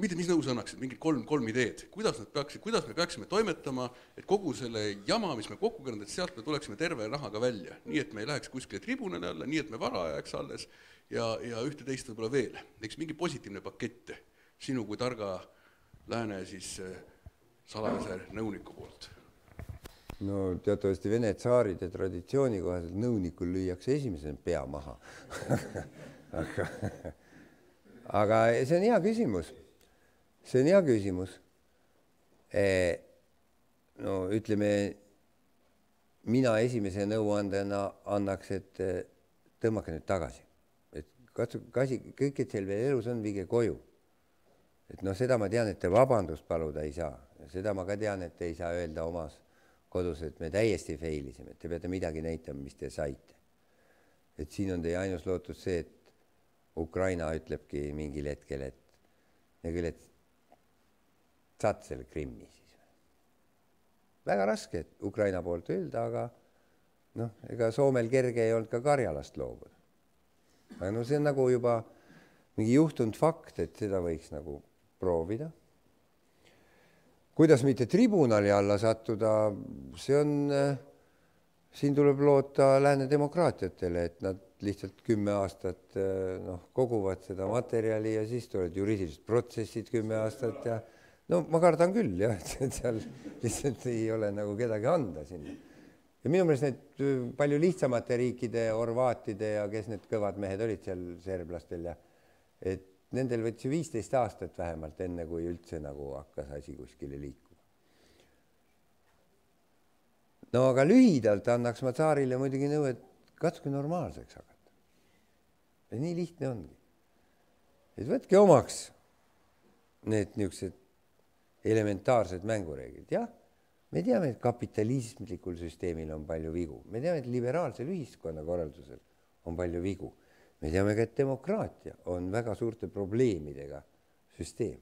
mida, mis nõu sa annaksid, mingid kolm, kolm ideed, kuidas nad peaksid, kuidas me peaksime toimetama, et kogu selle jama, mis me kokku kirjutame, et sealt me tuleksime terve nahaga välja, nii et me ei läheks kuskile tribunali alla, nii et me vara jääks alles ja, ja ühte-teist võib-olla veel, eks mingi positiivne pakett sinu kui targa lääne siis eh, salajase nõuniku poolt? no teatavasti Vene tsaaride traditsiooni kohaselt nõunikul lüüakse esimesena pea maha [LAUGHS] aga, aga see on hea küsimus see on hea küsimus. Eh, no ütleme, mina esimese nõuandjana annaks, et eh, tõmmake nüüd tagasi, et katsuge, kasi, kõik, kes teil veel elus on, viige koju. et noh, seda ma tean, et te vabandust paluda ei saa, seda ma ka tean, et te ei saa öelda omas kodus, et me täiesti fail isime, et te peate midagi näitama, mis te saite. et siin on teie ainus lootus see, et Ukraina ütlebki mingil hetkel, et hea küll, et saate selle Krimmi siis. väga raske Ukraina poolt öelda, aga noh, ega Soomel kerge ei olnud ka Karjalast loobuda. aga no see on nagu juba mingi juhtunud fakt, et seda võiks nagu proovida. kuidas mitte tribunali alla sattuda, see on, äh, siin tuleb loota lääne demokraatiatele, et nad lihtsalt kümme aastat äh, noh, koguvad seda materjali ja siis tulevad juriidilised protsessid kümme aastat ja no ma kardan küll jah, [LAUGHS] et seal lihtsalt ei ole nagu kedagi anda sinna. ja minu meelest need äh, palju lihtsamate riikide, Horvaatide ja kes need kõvad mehed olid seal serblastel ja et nendel võttis ju viisteist aastat vähemalt, enne kui üldse nagu hakkas asi kuskile liikuma. no aga lühidalt annaks ma tsaarile muidugi nõu, et katsuge normaalseks hakata. ja nii lihtne ongi. et võtke omaks need niisugused elementaarsed mängureeglid, jah, me teame, et kapitalismlikul süsteemil on palju vigu, me teame, et liberaalsel ühiskonnakorraldusel on palju vigu, me teame ka, et demokraatia on väga suurte probleemidega süsteem.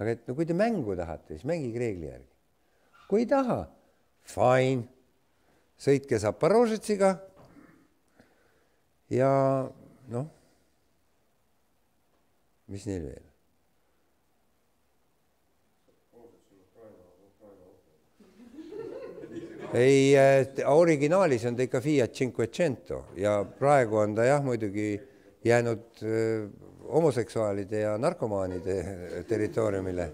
aga et no kui te mängu tahate, siis mängige reegli järgi. kui ei taha, fine, sõitke Zaporožetsiga ja noh, mis neil veel ei äh,, originaalis on ta ikka Fiat Cinquecento ja praegu on ta jah, muidugi jäänud äh, homoseksuaalide ja narkomaanide territooriumile.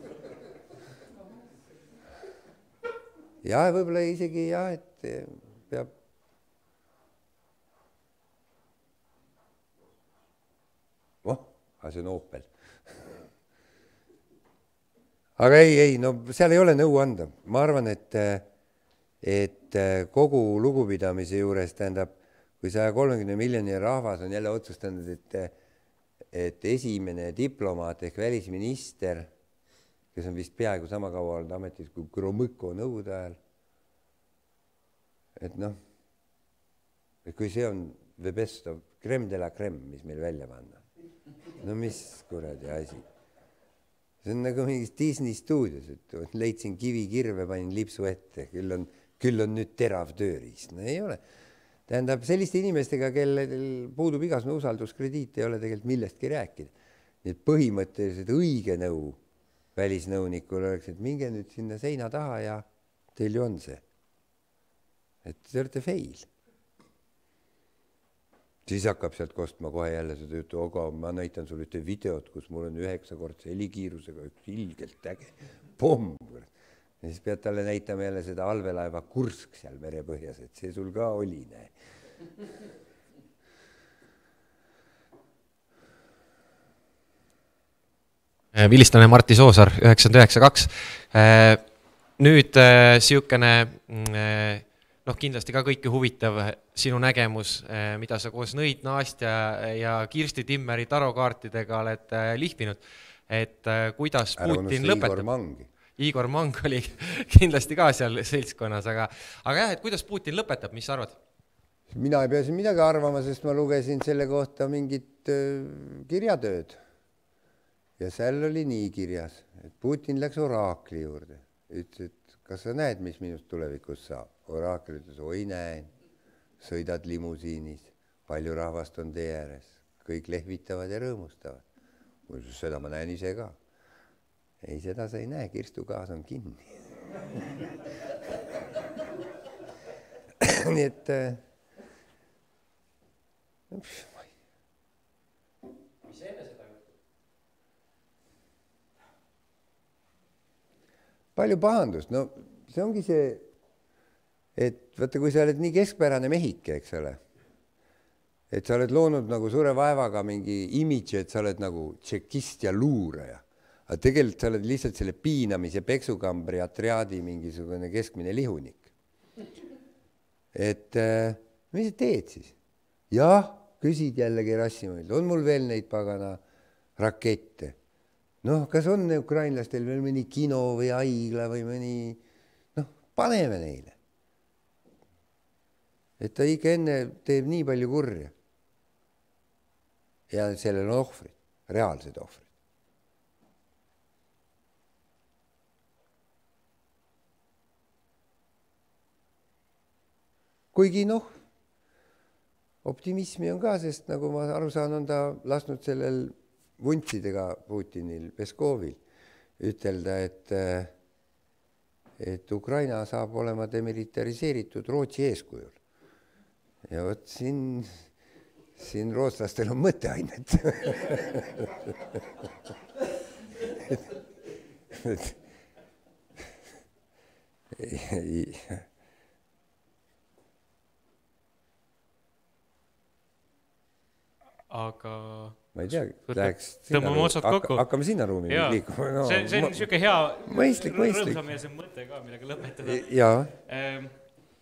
ja võib-olla isegi jah, et eh, peab. oh, aga see on Opel aga ei, ei, no seal ei ole nõu anda, ma arvan, et äh, et äh, kogu lugupidamise juures, tähendab, kui saja kolmekümne miljoni rahvas on jälle otsustanud, et et esimene diplomaat ehk välisminister, kes on vist peaaegu sama kaua olnud ametis kui Gromõko nõukogude ajal, et noh, et kui see on the best of creme de la creme, mis meil välja panna. no mis kuradi asi. see on nagu mingis Disney stuudios, et leidsin kivikirve, panin lipsu ette, küll on küll on nüüd terav tööriist, no ei ole. tähendab selliste inimestega, kellel puudub igasugune usalduskrediit, ei ole tegelikult millestki rääkida. nii et põhimõtteliselt õige nõu välisnõunikul oleks, et minge nüüd sinna seina taha ja teil ju on see. et te olete fail. siis hakkab sealt kostma kohe jälle seda juttu, aga ma näitan sulle ühte videot, kus mul on üheksakordse helikiirusega üks ilgelt äge pomm ja siis pead talle näitama jälle seda allveelaeva Kursk seal merepõhjas, et see sul ka oli, näe. Äh, vilistlane Martti Soosaar, üheksakümmend üheksa, kaks. Äh, nüüd niisugune äh, mm, noh, kindlasti ka kõike huvitav sinu nägemus, mida sa koos Nõid Naastja ja Kirsti Timmeri tarokaartidega oled lihvinud, et kuidas Putin lõpetab. Igor Mang oli [LAUGHS] kindlasti ka seal seltskonnas, aga, aga jah, et kuidas Putin lõpetab, mis sa arvad? mina ei pea siin midagi arvama, sest ma lugesin selle kohta mingit kirjatööd. ja seal oli nii kirjas, et Putin läks oraakli juurde, ütles, et kas sa näed, mis minust tulevikus saab? oraakel ütles, oi näen, sõidad limusiinis, palju rahvast on tee ääres, kõik lehvitavad ja rõõmustavad. seda ma näen ise ka ei, seda sa ei näe, kirstukaas on kinni [LAUGHS] nii et äh,. mis enne seda juhtus? palju pahandust, no see ongi see, et vaata, kui sa oled nii keskpärane mehike, eks ole et sa oled loonud nagu suure vaevaga mingi imidži, et sa oled nagu tšekist ja luuraja aga tegelikult sa oled lihtsalt selle piinamise peksukambri atriaadi mingisugune keskmine lihunik. et äh, mis sa teed siis? jah, küsid jälle Gerassimovilt, on mul veel neid pagana rakette? noh, kas on ukrainlastel veel mõni kino või haigla või mõni, noh, paneme neile. et ta ikka enne teeb nii palju kurja. ja sellel on ohvrid, reaalsed ohvrid. kuigi noh, optimismi on ka, sest nagu ma aru saan, on ta lasknud sellel vuntsidega Putinil, Peskovil ütelda, et et Ukraina saab olema demilitariseeritud Rootsi eeskujul. ja vot siin, siin rootslastel on mõtteainet [LAUGHS] et, et, aga ma ei tea, läheks tõmbame otsad kokku Hakka,. hakkame sinna ruumi ja. liikuma no,. see, see on niisugune hea mõistlik, mõistlik. rõõmsameelsem mõte ka, millega lõpetada. jaa ehm,.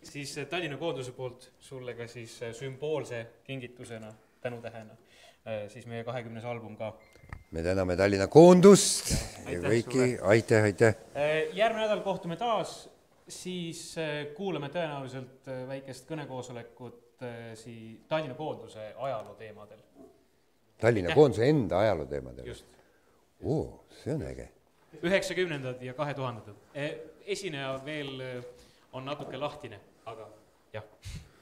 siis eh, Tallinna koonduse poolt sulle ka siis eh, sümboolse kingitusena, tänutähena ehm,, siis meie kahekümnes album ka. me täname Tallinna koondust ja, aitäh, ja kõiki, aitäh, aitäh ehm,. järgmine nädal kohtume taas, siis eh, kuulame tõenäoliselt väikest kõnekoosolekut sii-, Tallinna koonduse ajaloo teemadel Tallinna koondise enda ajaloo teemadel? oo, see on äge. üheksakümnendad ja kahe tuhandendad. Eh, esineja veel eh, on natuke lahtine, aga jah